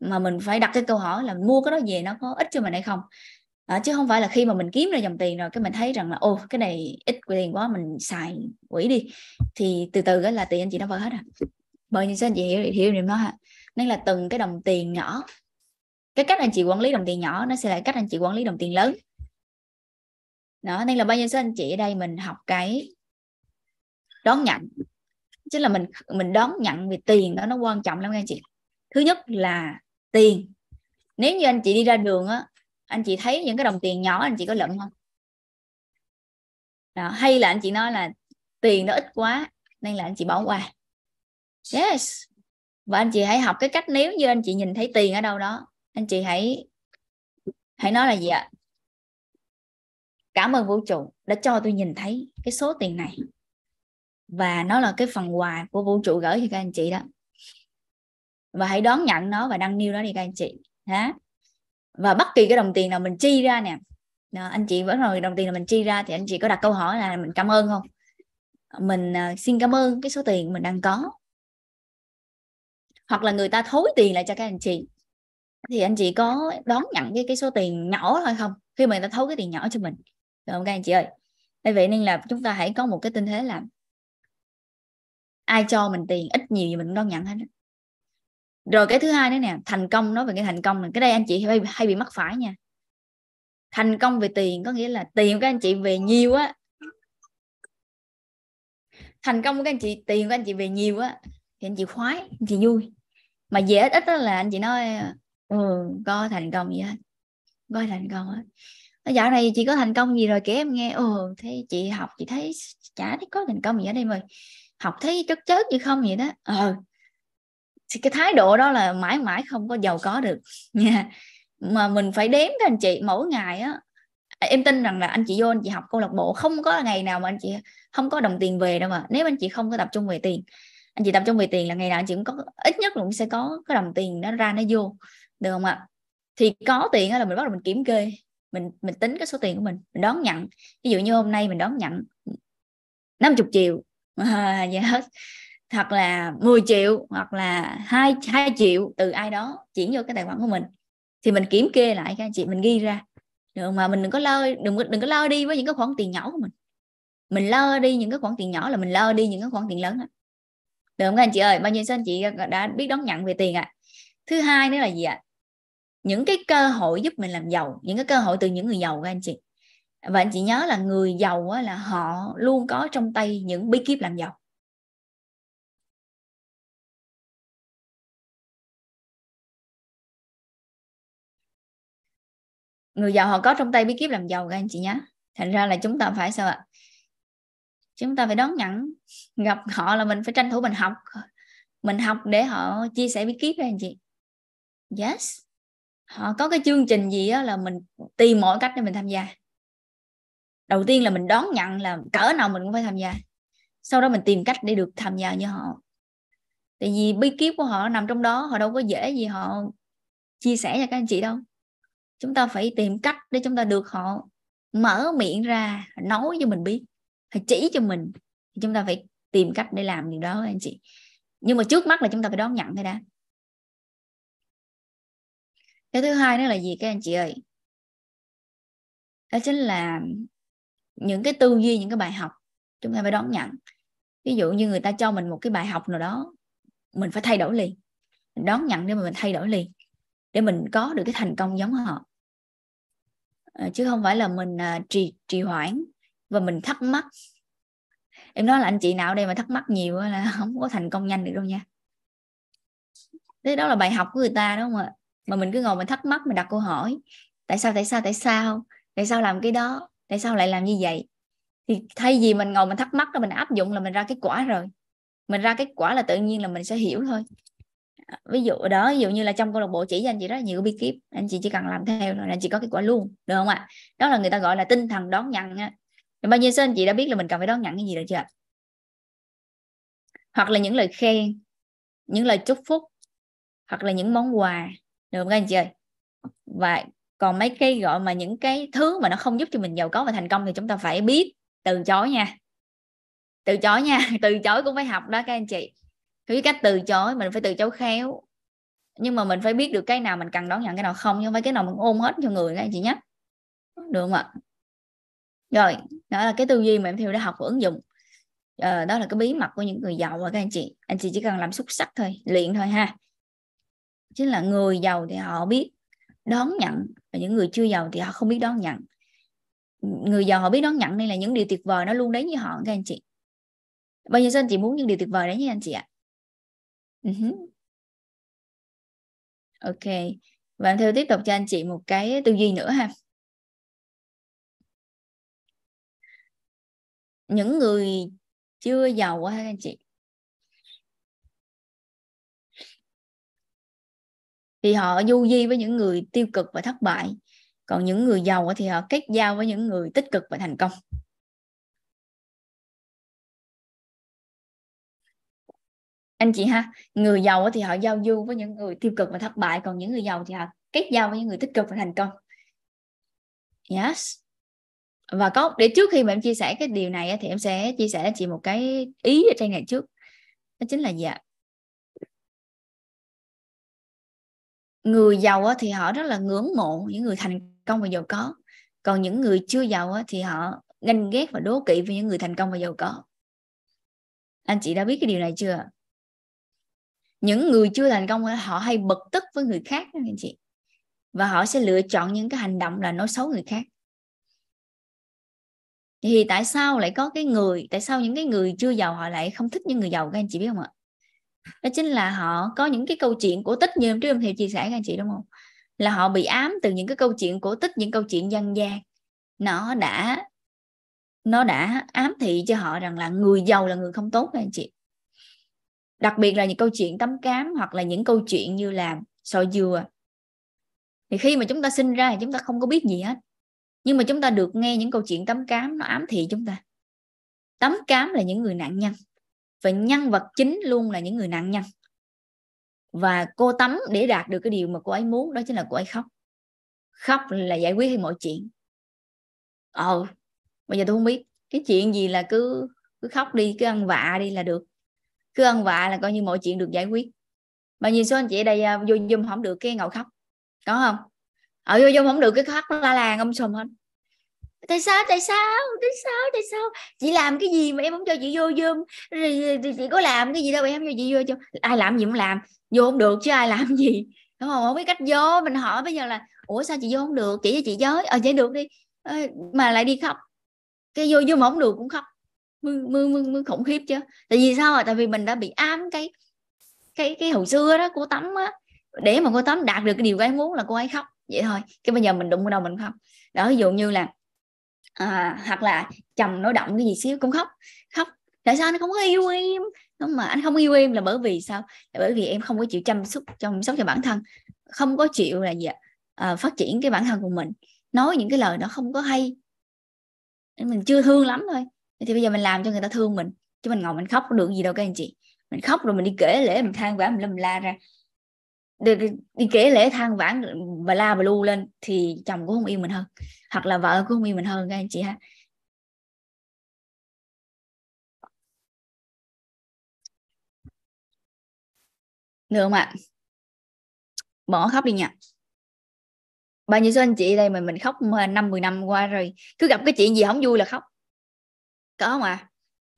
mà mình phải đặt cái câu hỏi là mua cái đó về nó có ít cho mình hay không à, chứ không phải là khi mà mình kiếm ra dòng tiền rồi cái mình thấy rằng là ô cái này ít tiền quá mình xài quỹ đi thì từ từ đó là tiền anh chị nó vỡ hết à bởi vì sao anh chị hiểu hiểu điểm đó hả nên là từng cái đồng tiền nhỏ cái cách anh chị quản lý đồng tiền nhỏ nó sẽ là cách anh chị quản lý đồng tiền lớn đó nên là bao nhiêu số anh chị ở đây mình học cái đón nhận chính là mình mình đón nhận về tiền đó nó quan trọng lắm các anh chị thứ nhất là tiền nếu như anh chị đi ra đường á anh chị thấy những cái đồng tiền nhỏ anh chị có lận không đó. hay là anh chị nói là tiền nó ít quá nên là anh chị bỏ qua yes và anh chị hãy học cái cách nếu như anh chị nhìn thấy tiền ở đâu đó anh chị hãy hãy nói là gì ạ cảm ơn vũ trụ đã cho tôi nhìn thấy cái số tiền này và nó là cái phần quà của vũ trụ gửi cho các anh chị đó và hãy đón nhận nó và đăng niu nó đi các anh chị ha và bất kỳ cái đồng tiền nào mình chi ra nè đó, anh chị vẫn rồi đồng tiền nào mình chi ra thì anh chị có đặt câu hỏi là mình cảm ơn không mình à, xin cảm ơn cái số tiền mình đang có hoặc là người ta thối tiền lại cho các anh chị thì anh chị có đón nhận cái cái số tiền nhỏ thôi không khi mà người ta thấu cái tiền nhỏ cho mình được không các anh chị ơi bởi vậy nên là chúng ta hãy có một cái tinh thế là ai cho mình tiền ít nhiều gì mình đón nhận hết rồi cái thứ hai nữa nè thành công nói về cái thành công này cái đây anh chị hay, hay bị mắc phải nha thành công về tiền có nghĩa là tiền của các anh chị về nhiều á thành công của các anh chị tiền của anh chị về nhiều á thì anh chị khoái anh chị vui mà dễ ít đó là anh chị nói ừ có thành công gì hết có thành công hết nó dạo này chị có thành công gì rồi kể em nghe ừ thế chị học chị thấy chả thấy có thành công gì ở đây mà học thấy chất chớt chứ không vậy đó ờ thì cái thái độ đó là mãi mãi không có giàu có được <laughs> nha mà mình phải đếm các anh chị mỗi ngày á à, em tin rằng là anh chị vô anh chị học câu lạc bộ không có ngày nào mà anh chị không có đồng tiền về đâu mà nếu anh chị không có tập trung về tiền anh chị tập trung về tiền là ngày nào anh chị cũng có ít nhất là cũng sẽ có cái đồng tiền nó ra nó vô được không ạ thì có tiền là mình bắt đầu mình kiểm kê mình mình tính cái số tiền của mình mình đón nhận ví dụ như hôm nay mình đón nhận 50 triệu à, <laughs> dạ hết hoặc là 10 triệu hoặc là hai hai triệu từ ai đó chuyển vô cái tài khoản của mình thì mình kiểm kê lại các anh chị mình ghi ra được mà mình đừng có lơ đừng đừng có lơ đi với những cái khoản tiền nhỏ của mình mình lơ đi những cái khoản tiền nhỏ là mình lơ đi những cái khoản tiền lớn đó được không anh chị ơi bao nhiêu số anh chị đã biết đón nhận về tiền ạ à? thứ hai nữa là gì ạ à? những cái cơ hội giúp mình làm giàu những cái cơ hội từ những người giàu các anh chị và anh chị nhớ là người giàu á, là họ luôn có trong tay những bí kíp làm giàu người giàu họ có trong tay bí kíp làm giàu các anh chị nhé thành ra là chúng ta phải sao ạ chúng ta phải đón nhận gặp họ là mình phải tranh thủ mình học mình học để họ chia sẻ bí kíp ra anh chị yes họ có cái chương trình gì đó là mình tìm mọi cách để mình tham gia đầu tiên là mình đón nhận là cỡ nào mình cũng phải tham gia sau đó mình tìm cách để được tham gia như họ tại vì bí kíp của họ nằm trong đó họ đâu có dễ gì họ chia sẻ cho các anh chị đâu chúng ta phải tìm cách để chúng ta được họ mở miệng ra nói cho mình biết phải chỉ cho mình thì chúng ta phải tìm cách để làm điều đó anh chị nhưng mà trước mắt là chúng ta phải đón nhận cái đã cái thứ hai đó là gì các anh chị ơi đó chính là những cái tư duy những cái bài học chúng ta phải đón nhận ví dụ như người ta cho mình một cái bài học nào đó mình phải thay đổi liền mình đón nhận để mà mình thay đổi liền để mình có được cái thành công giống họ à, chứ không phải là mình à, trì trì hoãn và mình thắc mắc em nói là anh chị nào đây mà thắc mắc nhiều là <laughs> không có thành công nhanh được đâu nha thế đó là bài học của người ta đúng không ạ mà mình cứ ngồi mình thắc mắc mình đặt câu hỏi tại sao tại sao tại sao tại sao làm cái đó tại sao lại làm như vậy thì thay vì mình ngồi mình thắc mắc rồi mình áp dụng là mình ra kết quả rồi mình ra kết quả là tự nhiên là mình sẽ hiểu thôi ví dụ đó ví dụ như là trong câu lạc bộ chỉ cho anh chị rất nhiều bí kíp anh chị chỉ cần làm theo rồi là anh chị có kết quả luôn được không ạ đó là người ta gọi là tinh thần đón nhận rồi bao nhiêu số chị đã biết là mình cần phải đón nhận cái gì được chưa? Hoặc là những lời khen, những lời chúc phúc, hoặc là những món quà, được không anh chị ơi? Và còn mấy cái gọi mà những cái thứ mà nó không giúp cho mình giàu có và thành công thì chúng ta phải biết từ chối nha. Từ chối nha, <laughs> từ chối cũng phải học đó các anh chị. Cái cách từ chối mình phải từ chối khéo, nhưng mà mình phải biết được cái nào mình cần đón nhận cái nào không nhưng không phải cái nào mình ôm hết cho người các anh chị nhé được không ạ rồi đó là cái tư duy mà em theo đã học và ứng dụng ờ, đó là cái bí mật của những người giàu rồi các anh chị anh chị chỉ cần làm xuất sắc thôi luyện thôi ha chính là người giàu thì họ biết đón nhận và những người chưa giàu thì họ không biết đón nhận người giàu họ biết đón nhận đây là những điều tuyệt vời nó luôn đến với họ các anh chị bao nhiêu anh chị muốn những điều tuyệt vời đấy nhé anh chị ạ à? ok và em theo tiếp tục cho anh chị một cái tư duy nữa ha những người chưa giàu quá các chị thì họ du di với những người tiêu cực và thất bại còn những người giàu thì họ kết giao với những người tích cực và thành công anh chị ha người giàu thì họ giao du với những người tiêu cực và thất bại còn những người giàu thì họ kết giao với những người tích cực và thành công yes và có để trước khi mà em chia sẻ cái điều này thì em sẽ chia sẻ chị một cái ý ở trên này trước đó chính là gì ạ người giàu thì họ rất là ngưỡng mộ những người thành công và giàu có còn những người chưa giàu thì họ ganh ghét và đố kỵ với những người thành công và giàu có anh chị đã biết cái điều này chưa những người chưa thành công họ hay bực tức với người khác anh chị và họ sẽ lựa chọn những cái hành động là nói xấu người khác thì tại sao lại có cái người tại sao những cái người chưa giàu họ lại không thích những người giàu các anh chị biết không ạ đó chính là họ có những cái câu chuyện cổ tích như em trước em thì chia sẻ các anh chị đúng không là họ bị ám từ những cái câu chuyện cổ tích những câu chuyện dân gian nó đã nó đã ám thị cho họ rằng là người giàu là người không tốt các anh chị đặc biệt là những câu chuyện tấm cám hoặc là những câu chuyện như là sò dừa thì khi mà chúng ta sinh ra thì chúng ta không có biết gì hết nhưng mà chúng ta được nghe những câu chuyện tấm cám nó ám thị chúng ta tấm cám là những người nạn nhân và nhân vật chính luôn là những người nạn nhân và cô tắm để đạt được cái điều mà cô ấy muốn đó chính là cô ấy khóc khóc là giải quyết hết mọi chuyện ờ bây giờ tôi không biết cái chuyện gì là cứ cứ khóc đi cứ ăn vạ đi là được cứ ăn vạ là coi như mọi chuyện được giải quyết mà nhiêu số anh chị ở đây à, vô zoom không được cái ngậu khóc có không ở ờ, vô dung không được cái khóc la làng ông sùm hết tại sao tại sao tại sao tại sao chị làm cái gì mà em không cho chị vô zoom rồi chị có làm cái gì đâu em không cho chị vô cho ai làm gì cũng làm vô không được chứ ai làm <laughs> gì đúng không không biết cách vô mình hỏi bây giờ là ủa sao chị vô không được chỉ cho chị giới ờ chị được đi ờ, mà lại đi khóc cái vô vô mà không được cũng khóc mưa mưa mưa, khủng khiếp chứ tại vì sao à? tại vì mình đã bị ám cái cái cái hồi xưa đó cô tắm á để mà cô tắm đạt được cái điều cô ấy muốn là cô ấy khóc vậy thôi cái bây giờ mình đụng vào đầu mình không đó ví dụ như là à, hoặc là chồng nói động cái gì xíu cũng khóc khóc tại sao anh không có yêu em không mà anh không yêu em là bởi vì sao là bởi vì em không có chịu chăm sóc chăm sóc cho bản thân không có chịu là gì à, phát triển cái bản thân của mình nói những cái lời nó không có hay mình chưa thương lắm thôi thì bây giờ mình làm cho người ta thương mình chứ mình ngồi mình khóc có được gì đâu các anh chị mình khóc rồi mình đi kể lễ mình than vãn mình lâm la ra được đi kể lễ than vãn bà la bà lu lên thì chồng cũng không yêu mình hơn hoặc là vợ cũng không yêu mình hơn các anh chị ha được không ạ bỏ khóc đi nha bao nhiêu số anh chị đây mà mình khóc năm mười năm qua rồi cứ gặp cái chuyện gì không vui là khóc có không ạ à?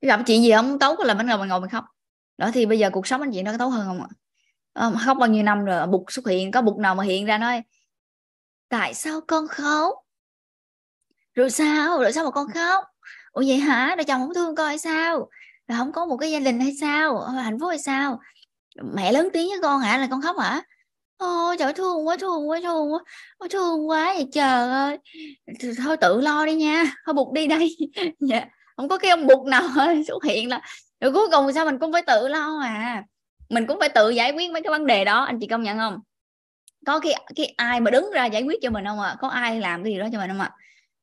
gặp chuyện gì không tốt là mình ngồi mình ngồi mình khóc đó thì bây giờ cuộc sống anh chị nó có tốt hơn không ạ à? khóc ờ, bao nhiêu năm rồi ờ, bụt xuất hiện có bụt nào mà hiện ra nói tại sao con khóc rồi sao rồi sao mà con khóc ủa vậy hả rồi chồng không thương con hay sao rồi không có một cái gia đình hay sao ờ, hạnh phúc hay sao mẹ lớn tiếng với con hả là con khóc hả ôi trời thương quá thương quá thương quá thương quá vậy trời ơi thôi tự lo đi nha thôi bụt đi đây <laughs> dạ. không có cái ông bụt nào <laughs> xuất hiện là rồi cuối cùng sao mình cũng phải tự lo à mình cũng phải tự giải quyết mấy cái vấn đề đó anh chị công nhận không có khi cái ai mà đứng ra giải quyết cho mình không ạ à? có ai làm cái gì đó cho mình không ạ à?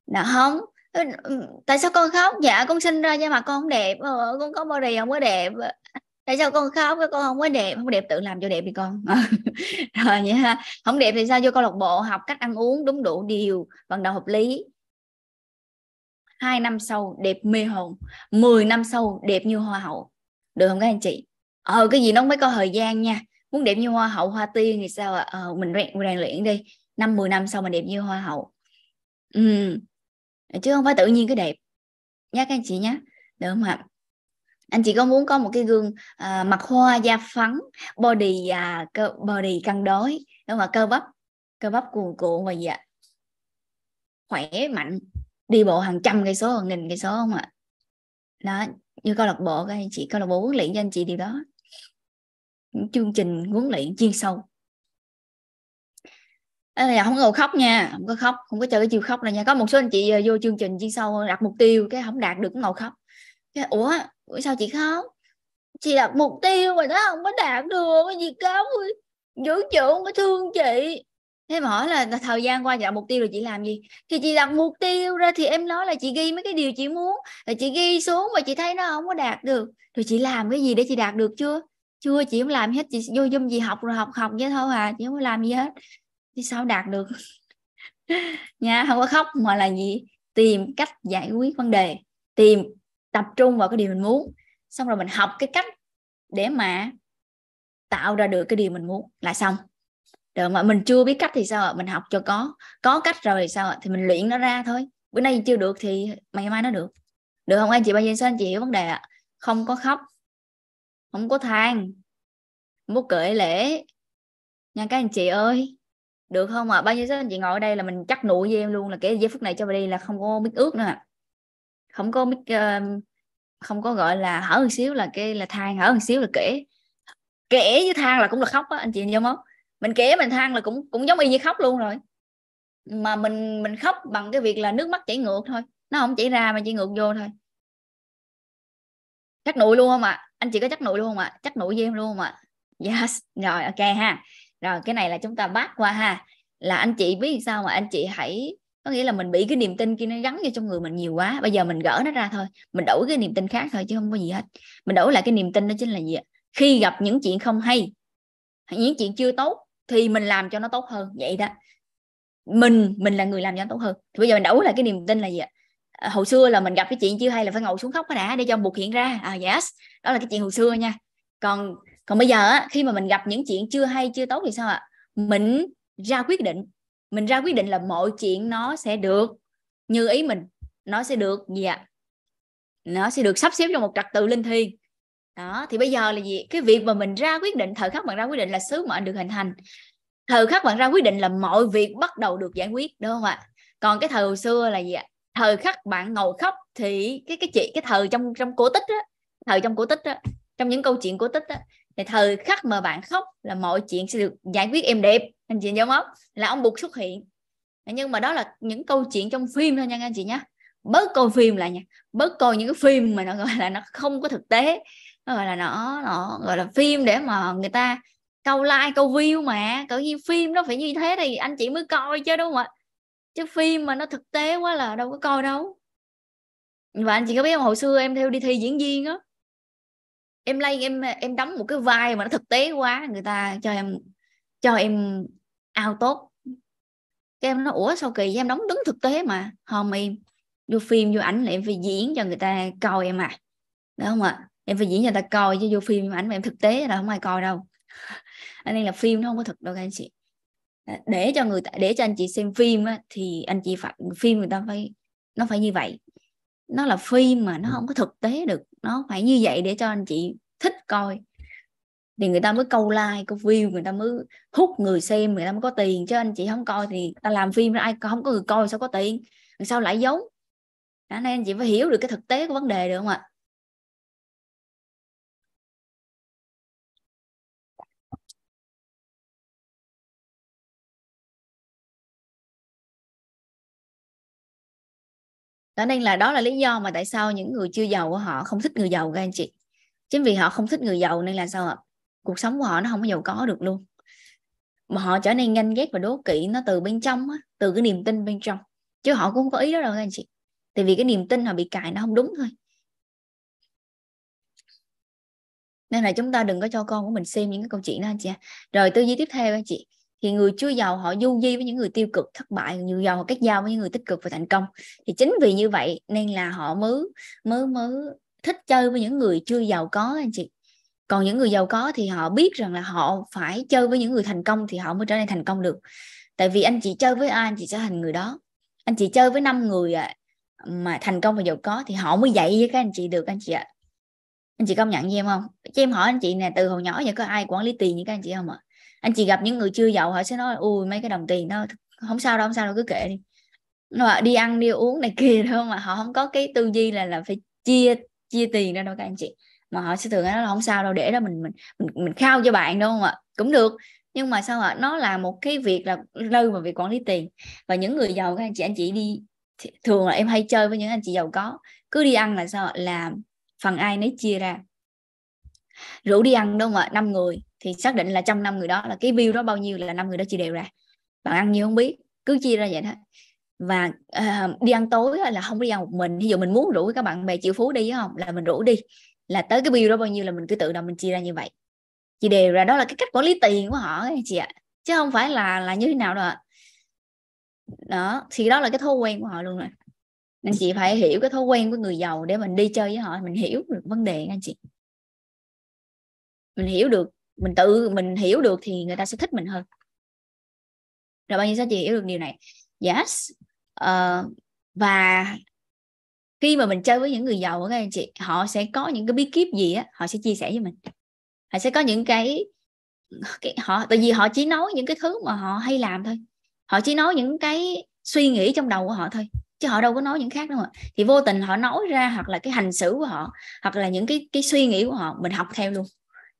là không tại sao con khóc dạ con sinh ra nhưng mà con không đẹp ờ, con có body không có đẹp ờ, tại sao con khóc con không có đẹp không đẹp tự làm cho đẹp đi con <laughs> rồi vậy không đẹp thì sao vô câu lạc bộ học cách ăn uống đúng đủ điều vận động hợp lý hai năm sau đẹp mê hồn 10 năm sau đẹp như hoa hậu được không các anh chị ờ cái gì nó mới có thời gian nha muốn đẹp như hoa hậu hoa tiên thì sao ạ à? ờ, mình rèn rèn luyện đi năm mười năm sau mình đẹp như hoa hậu ừ. chứ không phải tự nhiên cái đẹp nhá các anh chị nhá được không ạ anh chị có muốn có một cái gương à, mặt hoa da phấn body à, cơ, body cân đối đúng không ạ cơ bắp cơ bắp cuồn cuộn và ạ? khỏe mạnh đi bộ hàng trăm cây số hàng nghìn cây số không ạ đó như câu lạc bộ các anh chị câu lạc bộ huấn luyện cho anh chị điều đó những chương trình huấn luyện chuyên sâu đây là không có khóc nha không có khóc không có chơi cái chiều khóc này nha có một số anh chị ờ, vô chương trình chuyên sâu đặt mục tiêu cái không đạt được ngồi khóc cái, ủa sao chị khóc chị đặt mục tiêu mà nó không có đạt được cái gì cấm dữ chữ không có thương chị thế mà hỏi là thời gian qua chị đặt mục tiêu rồi chị làm gì thì chị đặt mục tiêu ra thì em nói là chị ghi mấy cái điều chị muốn là chị ghi xuống mà chị thấy nó không có đạt được rồi chị làm cái gì để chị đạt được chưa chưa chị không làm hết chị vô zoom gì học rồi học học vậy thôi à chị không làm gì hết chứ sao đạt được <laughs> nha không có khóc mà là gì tìm cách giải quyết vấn đề tìm tập trung vào cái điều mình muốn xong rồi mình học cái cách để mà tạo ra được cái điều mình muốn là xong được mà mình chưa biết cách thì sao ạ mình học cho có có cách rồi thì sao ạ thì mình luyện nó ra thôi bữa nay chưa được thì ngày mai nó được được không anh chị bao nhiêu sao anh chị hiểu vấn đề ạ không có khóc không có than không có kể lễ nha các anh chị ơi được không ạ à? bao nhiêu số anh chị ngồi ở đây là mình chắc nụ với em luôn là cái giây phút này cho bà đi là không có biết ước nữa không có biết uh, ờ, không có gọi là hở một xíu là cái là than hở một xíu là kể kể với than là cũng là khóc á anh chị nhớ không mình kể mình than là cũng cũng giống y như khóc luôn rồi mà mình mình khóc bằng cái việc là nước mắt chảy ngược thôi nó không chảy ra mà chỉ ngược vô thôi chắc nụi luôn không ạ à? anh chị có chắc nụi luôn không ạ à? chắc nụi với em luôn không ạ à? yes rồi ok ha rồi cái này là chúng ta bắt qua ha là anh chị biết sao mà anh chị hãy có nghĩa là mình bị cái niềm tin kia nó gắn vô trong người mình nhiều quá bây giờ mình gỡ nó ra thôi mình đổi cái niềm tin khác thôi chứ không có gì hết mình đổi lại cái niềm tin đó chính là gì ạ khi gặp những chuyện không hay những chuyện chưa tốt thì mình làm cho nó tốt hơn vậy đó mình mình là người làm cho nó tốt hơn thì bây giờ mình đổi lại cái niềm tin là gì ạ À, hồi xưa là mình gặp cái chuyện chưa hay là phải ngồi xuống khóc đã để cho buộc hiện ra à yes đó là cái chuyện hồi xưa nha còn còn bây giờ khi mà mình gặp những chuyện chưa hay chưa tốt thì sao ạ mình ra quyết định mình ra quyết định là mọi chuyện nó sẽ được như ý mình nó sẽ được gì ạ nó sẽ được sắp xếp trong một trật tự linh thiêng đó thì bây giờ là gì cái việc mà mình ra quyết định thời khắc bạn ra quyết định là sứ mệnh được hình thành thời khắc bạn ra quyết định là mọi việc bắt đầu được giải quyết đúng không ạ còn cái thời hồi xưa là gì ạ thời khắc bạn ngồi khóc thì cái cái chị cái thời trong trong cổ tích á thời trong cổ tích á trong những câu chuyện cổ tích á thì thời khắc mà bạn khóc là mọi chuyện sẽ được giải quyết êm đẹp anh chị giống không là ông bụt xuất hiện nhưng mà đó là những câu chuyện trong phim thôi nha anh chị nhé bớt coi phim lại nha bớt coi những cái phim mà nó gọi là nó không có thực tế nó gọi là nó nó gọi là phim để mà người ta câu like câu view mà cỡ như phim nó phải như thế thì anh chị mới coi chứ đúng không ạ chứ phim mà nó thực tế quá là đâu có coi đâu và anh chị có biết không hồi xưa em theo đi thi diễn viên á em lay em em đóng một cái vai mà nó thực tế quá người ta cho em cho em ao tốt cái em nó ủa sao kỳ em đóng đứng thực tế mà hôm em vô phim vô ảnh là em phải diễn cho người ta coi em à đúng không ạ à? em phải diễn cho người ta coi chứ vô phim vô ảnh mà em thực tế là không ai coi đâu <laughs> anh em là phim nó không có thực đâu các anh chị Ờ, để cho người ta để cho anh chị xem phim á, thì anh chị phải phim người ta phải nó phải như vậy nó là phim mà nó ừ. không có thực tế được nó phải như vậy để cho anh chị thích coi thì người ta mới câu like câu view người ta mới hút người xem người ta mới có tiền chứ anh chị không coi thì ta làm phim ra ai không có người coi sao có tiền sao lại giống nên anh chị phải hiểu được cái thực tế của vấn đề được không ạ đó nên là đó là lý do mà tại sao những người chưa giàu của họ không thích người giàu các anh chị chính vì họ không thích người giàu nên là sao ạ cuộc sống của họ nó không có giàu có được luôn mà họ trở nên ganh ghét và đố kỵ nó từ bên trong á, từ cái niềm tin bên trong chứ họ cũng không có ý đó đâu các anh chị tại vì cái niềm tin họ bị cài nó không đúng thôi nên là chúng ta đừng có cho con của mình xem những cái câu chuyện đó anh chị rồi tư duy tiếp theo anh chị thì người chưa giàu họ du di với những người tiêu cực thất bại người giàu họ cách giao với những người tích cực và thành công thì chính vì như vậy nên là họ mới mới mới thích chơi với những người chưa giàu có anh chị còn những người giàu có thì họ biết rằng là họ phải chơi với những người thành công thì họ mới trở nên thành công được tại vì anh chị chơi với ai anh chị sẽ thành người đó anh chị chơi với năm người à, mà thành công và giàu có thì họ mới dạy với các anh chị được anh chị ạ anh chị công nhận với em không chứ em hỏi anh chị nè từ hồi nhỏ giờ có ai quản lý tiền như các anh chị không ạ à? anh chị gặp những người chưa giàu họ sẽ nói ui mấy cái đồng tiền đó không sao đâu không sao đâu cứ kệ đi mà đi ăn đi uống này kia thôi mà họ không có cái tư duy là là phải chia chia tiền ra đâu các anh chị mà họ sẽ thường nói là không sao đâu để đó mình mình mình, mình khao cho bạn đúng không ạ cũng được nhưng mà sao ạ nó là một cái việc là rơi vào việc quản lý tiền và những người giàu các anh chị anh chị đi thường là em hay chơi với những anh chị giàu có cứ đi ăn là sao là phần ai nấy chia ra rủ đi ăn đúng không ạ năm người thì xác định là trong năm người đó là cái view đó bao nhiêu là năm người đó chia đều ra bạn ăn nhiều không biết cứ chia ra vậy thôi và uh, đi ăn tối là không có đi ăn một mình ví dụ mình muốn rủ các bạn bè triệu phú đi không là mình rủ đi là tới cái bill đó bao nhiêu là mình cứ tự động mình chia ra như vậy chia đều ra đó là cái cách quản lý tiền của họ ấy, chị ạ chứ không phải là là như thế nào đâu ạ đó thì đó là cái thói quen của họ luôn rồi nên chị phải hiểu cái thói quen của người giàu để mình đi chơi với họ mình hiểu được vấn đề anh chị mình hiểu được mình tự mình hiểu được thì người ta sẽ thích mình hơn rồi bao nhiêu sao chị hiểu được điều này yes uh, và khi mà mình chơi với những người giàu các anh chị họ sẽ có những cái bí kíp gì á họ sẽ chia sẻ với mình họ sẽ có những cái, cái họ tại vì họ chỉ nói những cái thứ mà họ hay làm thôi họ chỉ nói những cái suy nghĩ trong đầu của họ thôi chứ họ đâu có nói những khác đâu ạ thì vô tình họ nói ra hoặc là cái hành xử của họ hoặc là những cái cái suy nghĩ của họ mình học theo luôn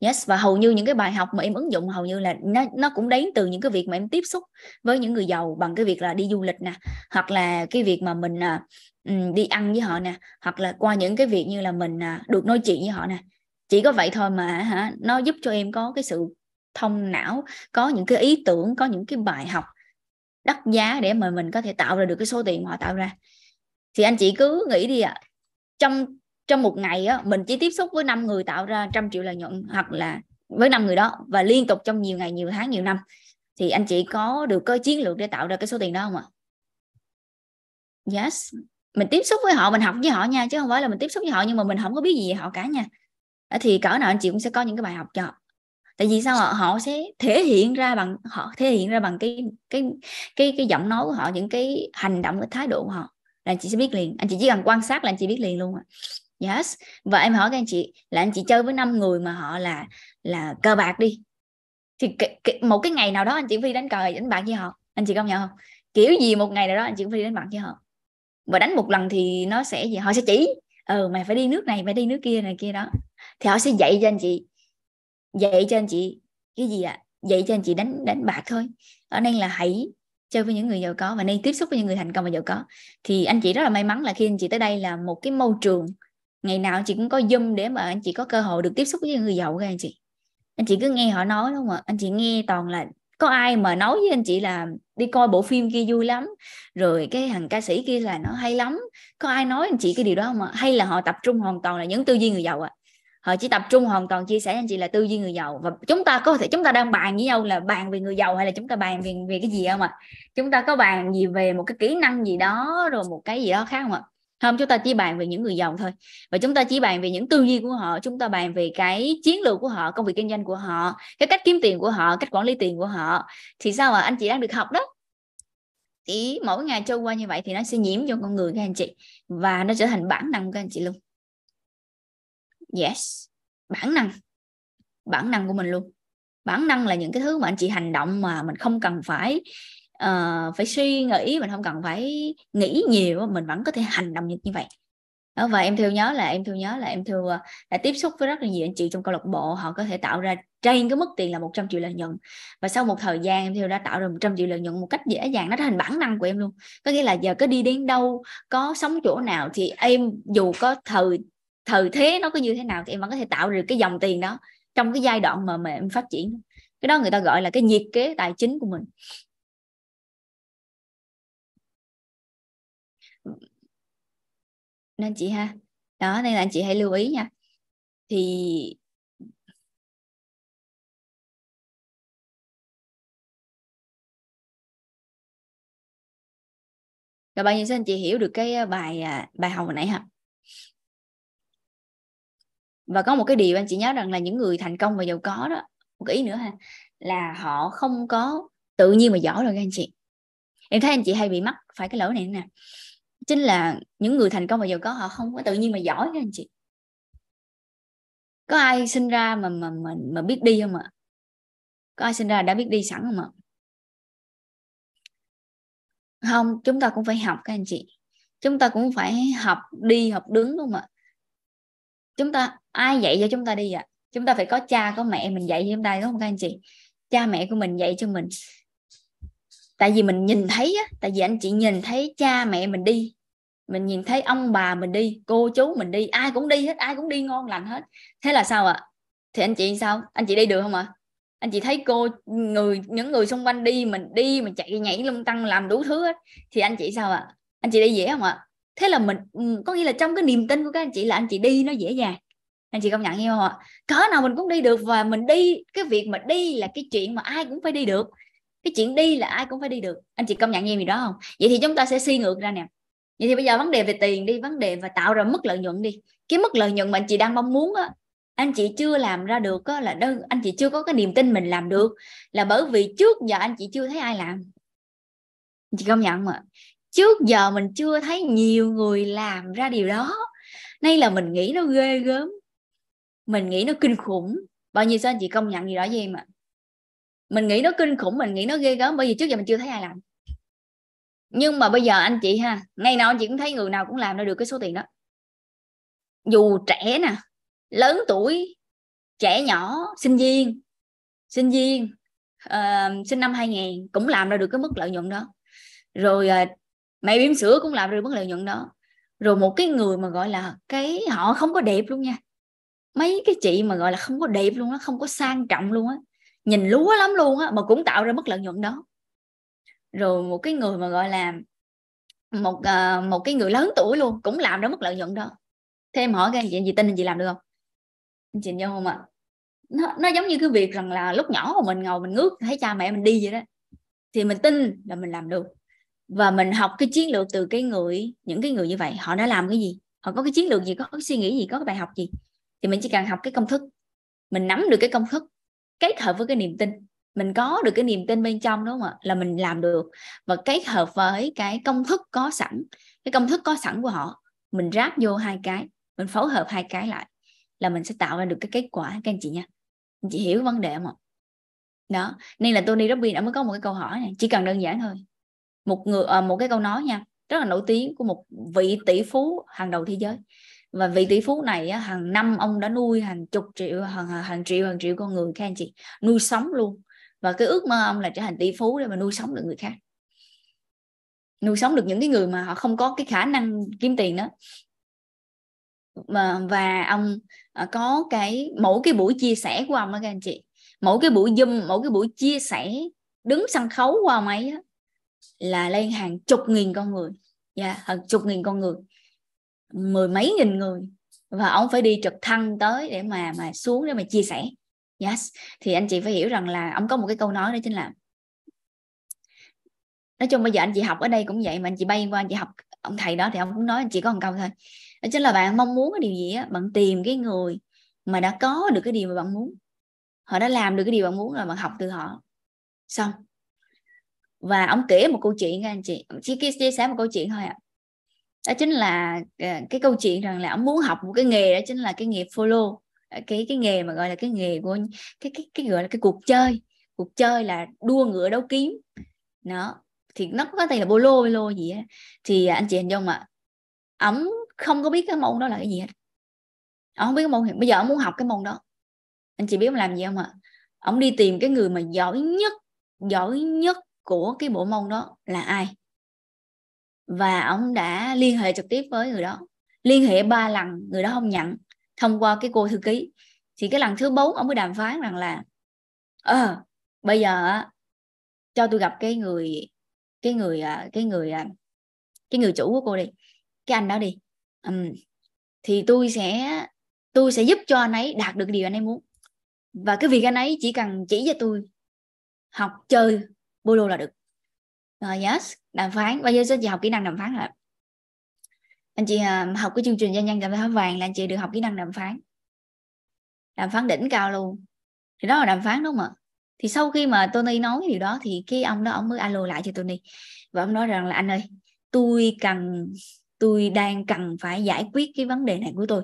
yes và hầu như những cái bài học mà em ứng dụng hầu như là nó nó cũng đến từ những cái việc mà em tiếp xúc với những người giàu bằng cái việc là đi du lịch nè hoặc là cái việc mà mình uh, đi ăn với họ nè hoặc là qua những cái việc như là mình uh, được nói chuyện với họ nè chỉ có vậy thôi mà hả nó giúp cho em có cái sự thông não có những cái ý tưởng có những cái bài học đắt giá để mà mình có thể tạo ra được cái số tiền mà họ tạo ra thì anh chị cứ nghĩ đi ạ à, trong trong một ngày á mình chỉ tiếp xúc với năm người tạo ra trăm triệu lợi nhuận hoặc là với năm người đó và liên tục trong nhiều ngày nhiều tháng nhiều năm thì anh chị có được cơ chiến lược để tạo ra cái số tiền đó không ạ yes mình tiếp xúc với họ mình học với họ nha chứ không phải là mình tiếp xúc với họ nhưng mà mình không có biết gì về họ cả nha ờ, thì cỡ nào anh chị cũng sẽ có những cái bài học cho tại vì sao họ, họ sẽ thể hiện ra bằng họ thể hiện ra bằng cái cái cái cái giọng nói của họ những cái hành động cái thái độ của họ là anh chị sẽ biết liền anh chị chỉ cần quan sát là anh chị biết liền luôn ạ yes và em hỏi các anh chị là anh chị chơi với năm người mà họ là là cờ bạc đi thì một cái ngày nào đó anh chị phi đánh cờ đánh bạc với họ anh chị công nhận không kiểu gì một ngày nào đó anh chị cũng phải đánh bạc với họ và đánh một lần thì nó sẽ gì họ sẽ chỉ ừ mày phải đi nước này mày đi nước kia này kia đó thì họ sẽ dạy cho anh chị dạy cho anh chị cái gì ạ à? dạy cho anh chị đánh đánh bạc thôi ở đây là hãy chơi với những người giàu có và nên tiếp xúc với những người thành công và giàu có thì anh chị rất là may mắn là khi anh chị tới đây là một cái môi trường ngày nào chị cũng có zoom để mà anh chị có cơ hội được tiếp xúc với người giàu các anh chị anh chị cứ nghe họ nói đúng không ạ anh chị nghe toàn là có ai mà nói với anh chị là đi coi bộ phim kia vui lắm rồi cái thằng ca sĩ kia là nó hay lắm có ai nói anh chị cái điều đó không ạ hay là họ tập trung hoàn toàn là những tư duy người giàu ạ họ chỉ tập trung hoàn toàn chia sẻ anh chị là tư duy người giàu và chúng ta có thể chúng ta đang bàn với nhau là bàn về người giàu hay là chúng ta bàn về về cái gì không ạ chúng ta có bàn gì về một cái kỹ năng gì đó rồi một cái gì đó khác không ạ không chúng ta chỉ bàn về những người giàu thôi và chúng ta chỉ bàn về những tư duy của họ chúng ta bàn về cái chiến lược của họ công việc kinh doanh của họ cái cách kiếm tiền của họ cách quản lý tiền của họ thì sao mà anh chị đang được học đó thì mỗi ngày trôi qua như vậy thì nó sẽ nhiễm cho con người các anh chị và nó trở thành bản năng các anh chị luôn yes bản năng bản năng của mình luôn bản năng là những cái thứ mà anh chị hành động mà mình không cần phải uh, phải suy nghĩ mình không cần phải nghĩ nhiều mình vẫn có thể hành động như vậy đó, và em thường nhớ là em thường nhớ là em thường đã tiếp xúc với rất là nhiều anh chị trong câu lạc bộ họ có thể tạo ra trên cái mức tiền là 100 triệu lợi nhuận và sau một thời gian em thường đã tạo ra 100 triệu lợi nhuận một cách dễ dàng nó thành bản năng của em luôn có nghĩa là giờ có đi đến đâu có sống chỗ nào thì em dù có thời thời thế nó có như thế nào thì em vẫn có thể tạo được cái dòng tiền đó trong cái giai đoạn mà, mà em phát triển cái đó người ta gọi là cái nhiệt kế tài chính của mình nên chị ha đó nên là anh chị hãy lưu ý nha thì rồi bao nhiêu anh chị hiểu được cái à, bài à, bài học nãy hả và có một cái điều anh chị nhớ rằng là những người thành công và giàu có đó một cái ý nữa ha là họ không có tự nhiên mà giỏi rồi các anh chị em thấy anh chị hay bị mắc phải cái lỗi này nè chính là những người thành công và giàu có họ không có tự nhiên mà giỏi các anh chị có ai sinh ra mà mà mà, mà biết đi không ạ có ai sinh ra đã biết đi sẵn không ạ không chúng ta cũng phải học các anh chị chúng ta cũng phải học đi học đứng đúng không ạ chúng ta ai dạy cho chúng ta đi ạ chúng ta phải có cha có mẹ mình dạy cho chúng ta đúng không các anh chị cha mẹ của mình dạy cho mình tại vì mình nhìn thấy á tại vì anh chị nhìn thấy cha mẹ mình đi mình nhìn thấy ông bà mình đi cô chú mình đi ai cũng đi hết ai cũng đi ngon lành hết thế là sao ạ thì anh chị sao anh chị đi được không ạ anh chị thấy cô người những người xung quanh đi mình đi mình chạy nhảy lung tăng làm đủ thứ hết thì anh chị sao ạ anh chị đi dễ không ạ thế là mình ừ, có nghĩa là trong cái niềm tin của các anh chị là anh chị đi nó dễ dàng anh chị công nhận không ạ cỡ nào mình cũng đi được và mình đi cái việc mà đi là cái chuyện mà ai cũng phải đi được cái chuyện đi là ai cũng phải đi được anh chị công nhận em gì đó không vậy thì chúng ta sẽ suy ngược ra nè vậy thì bây giờ vấn đề về tiền đi vấn đề và tạo ra mức lợi nhuận đi cái mức lợi nhuận mà anh chị đang mong muốn á anh chị chưa làm ra được á là đơn anh chị chưa có cái niềm tin mình làm được là bởi vì trước giờ anh chị chưa thấy ai làm anh chị công nhận mà trước giờ mình chưa thấy nhiều người làm ra điều đó nay là mình nghĩ nó ghê gớm mình nghĩ nó kinh khủng bao nhiêu sao anh chị công nhận gì đó với em ạ mình nghĩ nó kinh khủng mình nghĩ nó ghê gớm bởi vì trước giờ mình chưa thấy ai làm nhưng mà bây giờ anh chị ha ngày nào anh chị cũng thấy người nào cũng làm ra được cái số tiền đó dù trẻ nè lớn tuổi trẻ nhỏ sinh viên sinh viên uh, sinh năm 2000 cũng làm ra được cái mức lợi nhuận đó rồi uh, mẹ bỉm sữa cũng làm ra được mức lợi nhuận đó rồi một cái người mà gọi là cái họ không có đẹp luôn nha mấy cái chị mà gọi là không có đẹp luôn á không có sang trọng luôn á nhìn lúa lắm luôn á mà cũng tạo ra mức lợi nhuận đó rồi một cái người mà gọi là một uh, một cái người lớn tuổi luôn cũng làm đó mức lợi nhuận đó Thêm hỏi cái anh chị chị tin anh chị làm được không anh chị vô không ạ à? nó, nó giống như cái việc rằng là lúc nhỏ mà mình ngồi mình ngước thấy cha mẹ mình đi vậy đó thì mình tin là mình làm được và mình học cái chiến lược từ cái người những cái người như vậy họ đã làm cái gì họ có cái chiến lược gì có cái suy nghĩ gì có cái bài học gì thì mình chỉ cần học cái công thức mình nắm được cái công thức kết hợp với cái niềm tin mình có được cái niềm tin bên trong đúng không ạ là mình làm được và kết hợp với cái công thức có sẵn cái công thức có sẵn của họ mình ráp vô hai cái mình phối hợp hai cái lại là mình sẽ tạo ra được cái kết quả các anh chị nha anh chị hiểu vấn đề không ạ đó nên là Tony Robbins đã mới có một cái câu hỏi này chỉ cần đơn giản thôi một người à, một cái câu nói nha rất là nổi tiếng của một vị tỷ phú hàng đầu thế giới và vị tỷ phú này hàng năm ông đã nuôi hàng chục triệu hàng hàng triệu hàng triệu con người các anh chị nuôi sống luôn và cái ước mơ ông là trở thành tỷ phú để mà nuôi sống được người khác nuôi sống được những cái người mà họ không có cái khả năng kiếm tiền đó và, và ông à, có cái mỗi cái buổi chia sẻ của ông đó các anh chị mỗi cái buổi zoom mỗi cái buổi chia sẻ đứng sân khấu qua máy là lên hàng chục nghìn con người dạ yeah, hàng chục nghìn con người mười mấy nghìn người và ông phải đi trực thăng tới để mà mà xuống để mà chia sẻ yes thì anh chị phải hiểu rằng là ông có một cái câu nói đó chính là nói chung bây giờ anh chị học ở đây cũng vậy mà anh chị bay qua anh chị học ông thầy đó thì ông cũng nói anh chị có một câu thôi đó chính là bạn mong muốn cái điều gì á bạn tìm cái người mà đã có được cái điều mà bạn muốn họ đã làm được cái điều bạn muốn là bạn học từ họ xong và ông kể một câu chuyện nha anh chị chỉ chia sẻ một câu chuyện thôi ạ à. đó chính là ờ, cái câu chuyện rằng là ông muốn học một cái nghề đó chính là cái nghề follow Ờ, cái cái nghề mà gọi là cái nghề của cái cái cái gọi là cái cuộc chơi cuộc chơi là đua ngựa đấu kiếm nó thì nó có tên là bolo bolo gì á thì anh chị hình dung mà ổng không có biết cái môn đó là cái gì hết ổng không biết cái môn hiện bây giờ ổng muốn học cái môn đó anh chị biết ông làm gì không ạ à? ổng đi tìm cái người mà giỏi nhất giỏi nhất của cái bộ môn đó là ai và ông đã liên hệ trực tiếp với người đó liên hệ ba lần người đó không nhận thông qua cái cô thư ký thì cái lần thứ bốn ông mới đàm phán rằng là ờ à, bây giờ cho tôi gặp cái người cái người à, cái người à, cái người chủ của cô đi cái anh đó đi um, thì tôi sẽ tôi sẽ giúp cho anh ấy đạt được điều anh ấy muốn và cái việc anh ấy chỉ cần chỉ cho tôi học chơi bô đô là được rồi uh, yes đàm phán bây giờ sẽ chị học kỹ năng đàm phán là anh chị à, học cái chương trình doanh nhân cảm thấy vàng là anh chị được học kỹ năng đàm phán đàm phán đỉnh cao luôn thì đó là đàm phán đúng không ạ thì sau khi mà Tony nói điều đó thì cái ông đó ông mới alo lại cho Tony và ông nói rằng là anh ơi tôi cần tôi đang cần phải giải quyết cái vấn đề này của tôi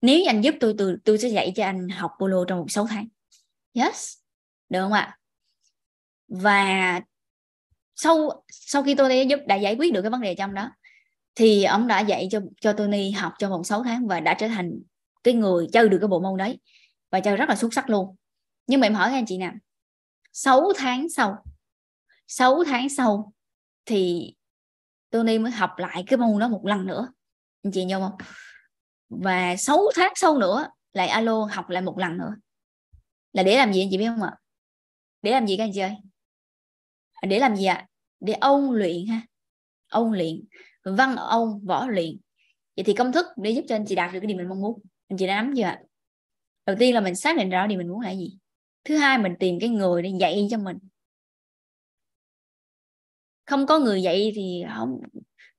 nếu anh giúp tôi tôi tôi sẽ dạy cho anh học polo trong một 6 tháng yes được không ạ và sau sau khi tôi giúp đã giải quyết được cái vấn đề trong đó thì ông đã dạy cho cho Tony học trong vòng 6 tháng và đã trở thành cái người chơi được cái bộ môn đấy và chơi rất là xuất sắc luôn nhưng mà em hỏi các anh chị nè 6 tháng sau 6 tháng sau thì Tony mới học lại cái môn đó một lần nữa anh chị nhớ không và 6 tháng sau nữa lại alo học lại một lần nữa là để làm gì anh chị biết không ạ để làm gì các anh chị ơi để làm gì ạ à? để ôn luyện ha ôn luyện văn ông võ luyện vậy thì công thức để giúp cho anh chị đạt được cái điều mình mong muốn anh chị đã nắm chưa ạ đầu tiên là mình xác định rõ điều mình muốn là gì thứ hai mình tìm cái người để dạy cho mình không có người dạy thì không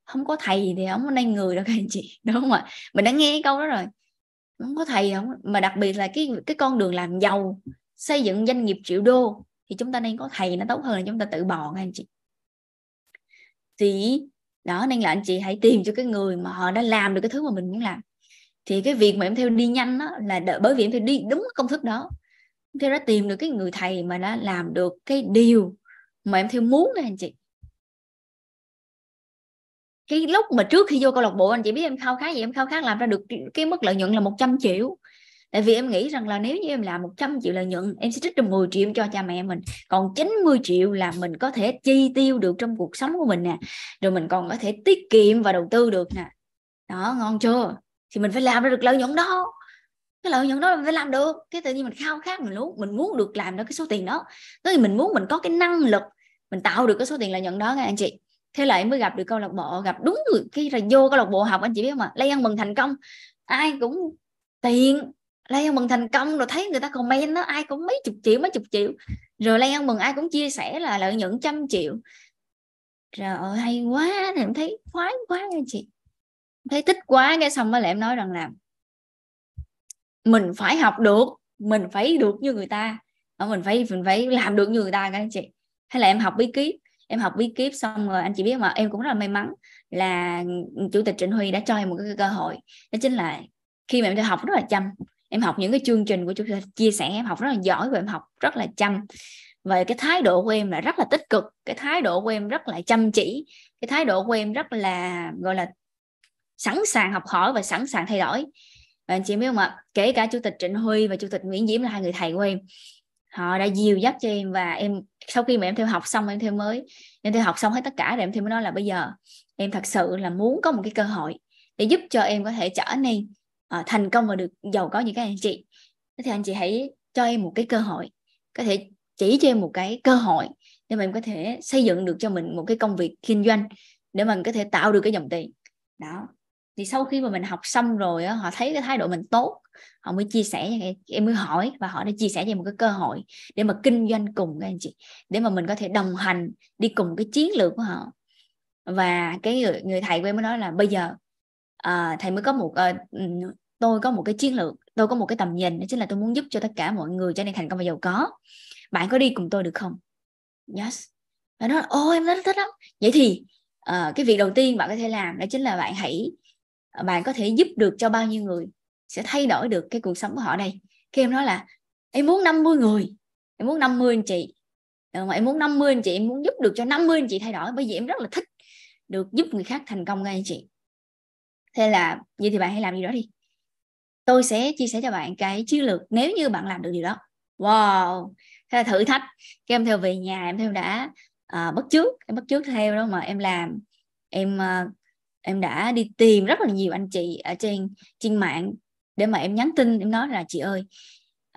không có thầy thì không có nên người đâu các anh chị đúng không ạ mình đã nghe cái câu đó rồi không có thầy không mà đặc biệt là cái cái con đường làm giàu xây dựng doanh nghiệp triệu đô thì chúng ta nên có thầy nó tốt hơn là chúng ta tự bò các anh chị thì đó nên là anh chị hãy tìm cho cái người mà họ đã làm được cái thứ mà mình muốn làm thì cái việc mà em theo đi nhanh đó là đợi, bởi vì em theo đi đúng công thức đó em theo đã tìm được cái người thầy mà đã làm được cái điều mà em theo muốn đó anh chị cái lúc mà trước khi vô câu lạc bộ anh chị biết em khao khát gì em khao khát làm ra được cái mức lợi nhuận là 100 triệu tại vì em nghĩ rằng là nếu như em làm 100 triệu lợi nhuận em sẽ trích được 10 triệu cho cha mẹ mình còn 90 triệu là mình có thể chi tiêu được trong cuộc sống của mình nè rồi mình còn có thể tiết kiệm và đầu tư được nè đó ngon chưa thì mình phải làm ra được lợi nhuận đó cái lợi nhuận đó mình phải làm được cái tự nhiên mình khao khát mình muốn mình muốn được làm được cái số tiền đó tức là mình muốn mình có cái năng lực mình tạo được cái số tiền lợi nhuận đó nghe anh chị thế là em mới gặp được câu lạc bộ gặp đúng người khi là vô câu lạc bộ học anh chị biết không ạ lây ăn mừng thành công ai cũng tiền lay ăn mừng thành công rồi thấy người ta comment nó ai cũng mấy chục triệu mấy chục triệu rồi lay ăn mừng ai cũng chia sẻ là lợi nhuận trăm triệu trời ơi hay quá thì em thấy khoái quá nghe chị thấy thích quá cái xong mới lại em nói rằng là mình phải học được mình phải được như người ta ờ, mình phải mình phải làm được như người ta các anh chị hay là em học bí kíp em học bí kíp xong rồi anh chị biết mà em cũng rất là may mắn là chủ tịch Trịnh Huy đã cho em một cái cơ hội đó chính là khi mà em đi học rất là chăm em học những cái chương trình của chúng ta chia sẻ em học rất là giỏi và em học rất là chăm và cái thái độ của em là rất là tích cực cái thái độ của em rất là chăm chỉ cái thái độ của em rất là gọi là sẵn sàng học hỏi và sẵn sàng thay đổi và anh chị biết không ạ kể cả chủ tịch trịnh huy và chủ tịch nguyễn diễm là hai người thầy của em họ đã dìu dắt cho em và em sau khi mà em theo học xong em theo mới em theo học xong hết tất cả rồi em theo mới nói là bây giờ em thật sự là muốn có một cái cơ hội để giúp cho em có thể trở nên Ờ, thành công và được giàu có như các anh chị thì anh chị hãy cho em một cái cơ hội có thể chỉ cho em một cái cơ hội để mà em có thể xây dựng được cho mình một cái công việc kinh doanh để mình có thể tạo được cái dòng tiền đó thì sau khi mà mình học xong rồi họ thấy cái thái độ mình tốt họ mới chia sẻ em, em mới hỏi và họ đã chia sẻ cho em một cái cơ hội để mà kinh doanh cùng các anh chị để mà mình có thể đồng hành đi cùng cái chiến lược của họ và cái người, người thầy của em mới nói là bây giờ à, thầy mới có một à, tôi có một cái chiến lược tôi có một cái tầm nhìn đó chính là tôi muốn giúp cho tất cả mọi người trở nên thành công và giàu có bạn có đi cùng tôi được không yes và nó nói ô em rất thích lắm vậy thì à, cái việc đầu tiên bạn có thể làm đó chính là bạn hãy bạn có thể giúp được cho bao nhiêu người sẽ thay đổi được cái cuộc sống của họ đây khi em nói là em muốn 50 người em muốn 50 anh chị mà em muốn 50 anh chị em muốn giúp được cho 50 anh chị thay đổi bởi vì em rất là thích được giúp người khác thành công ngay anh chị thế là vậy thì bạn hãy làm gì đó đi tôi sẽ chia sẻ cho bạn cái chiến lược nếu như bạn làm được điều đó wow thế là thử thách cái em theo về nhà em theo đã uh, bắt trước em bất trước theo đó mà em làm em uh, em đã đi tìm rất là nhiều anh chị ở trên trên mạng để mà em nhắn tin em nói là chị ơi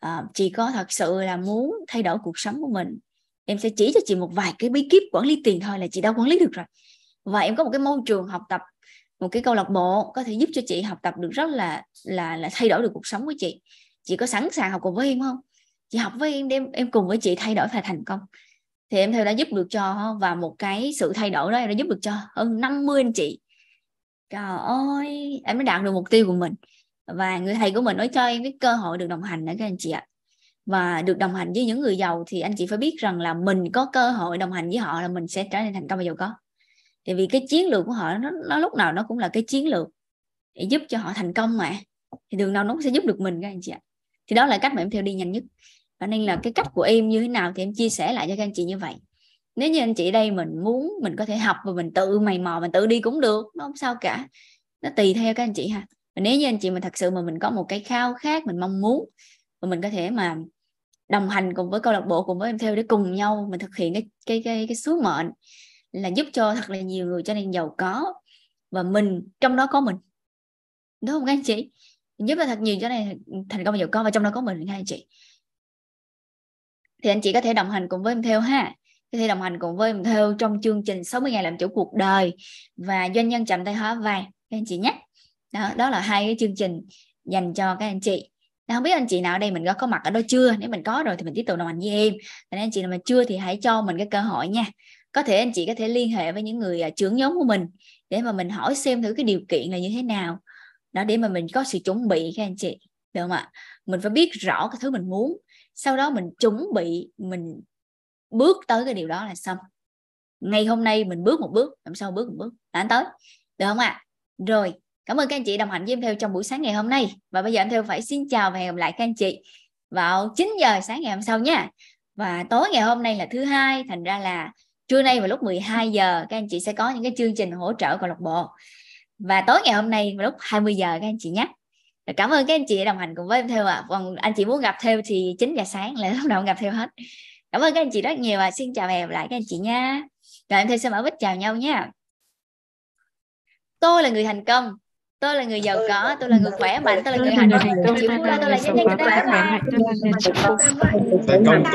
uh, chị có thật sự là muốn thay đổi cuộc sống của mình em sẽ chỉ cho chị một vài cái bí kíp quản lý tiền thôi là chị đã quản lý được rồi và em có một cái môi trường học tập một cái câu lạc bộ có thể giúp cho chị học tập được rất là là là thay đổi được cuộc sống của chị chị có sẵn sàng học cùng với em không chị học với em em em cùng với chị thay đổi và thành công thì em theo đã giúp được cho và một cái sự thay đổi đó em đã giúp được cho hơn 50 anh chị trời ơi em mới đạt được mục tiêu của mình và người thầy của mình nói cho em cái cơ hội được đồng hành nữa các anh chị ạ và được đồng hành với những người giàu thì anh chị phải biết rằng là mình có cơ hội đồng hành với họ là mình sẽ trở nên thành công và giàu có tại vì cái chiến lược của họ nó, nó lúc nào nó cũng là cái chiến lược để giúp cho họ thành công mà thì đường nào nó cũng sẽ giúp được mình các anh chị ạ thì đó là cách mà em theo đi nhanh nhất và nên là cái cách của em như thế nào thì em chia sẻ lại cho các anh chị như vậy nếu như anh chị đây mình muốn mình có thể học và mình tự mày mò mình tự đi cũng được nó không sao cả nó tùy theo các anh chị ha và nếu như anh chị mà thật sự mà mình có một cái khao khát mình mong muốn và mình có thể mà đồng hành cùng với câu lạc bộ cùng với em theo để cùng nhau mình thực hiện cái cái cái, cái sứ mệnh là giúp cho thật là nhiều người trở nên giàu có và mình trong đó có mình đúng không các anh chị giúp cho thật nhiều cho này thành công và giàu có và trong đó có mình các anh chị thì anh chị có thể đồng hành cùng với em theo ha có thể đồng hành cùng với em theo trong chương trình 60 ngày làm chủ cuộc đời và doanh nhân chậm tay hóa vàng các anh chị nhé đó, đó là hai cái chương trình dành cho các anh chị đó, không biết anh chị nào ở đây mình có có mặt ở đó chưa nếu mình có rồi thì mình tiếp tục đồng hành với em còn anh chị nào mà chưa thì hãy cho mình cái cơ hội nha có thể anh chị có thể liên hệ với những người à, trưởng nhóm của mình để mà mình hỏi xem thử cái điều kiện là như thế nào đó để mà mình có sự chuẩn bị các anh chị được không ạ mình phải biết rõ cái thứ mình muốn sau đó mình chuẩn bị mình bước tới cái điều đó là xong ngày hôm nay mình bước một bước làm sao bước một bước là anh tới được không ạ rồi cảm ơn các anh chị đồng hành với em theo trong buổi sáng ngày hôm nay và bây giờ em theo phải xin chào và hẹn gặp lại các anh chị vào 9 giờ sáng ngày hôm sau nha và tối ngày hôm nay là thứ hai thành ra là trưa nay vào lúc 12 giờ các anh chị sẽ có những cái chương trình hỗ trợ câu lạc bộ và tối ngày hôm nay vào lúc 20 giờ các anh chị nhé cảm ơn các anh chị đã đồng hành cùng với em theo ạ à. còn anh chị muốn gặp theo thì 9 giờ sáng là <laughs> lúc nào gặp theo hết cảm ơn các anh chị rất nhiều và xin chào và hẹn lại các anh chị nha rồi em theo sẽ mở bích chào nhau nha tôi là người thành công tôi là người giàu có tôi là người khỏe mạnh tôi là người hạnh phúc chịu phúc tôi là nhân nhân thành công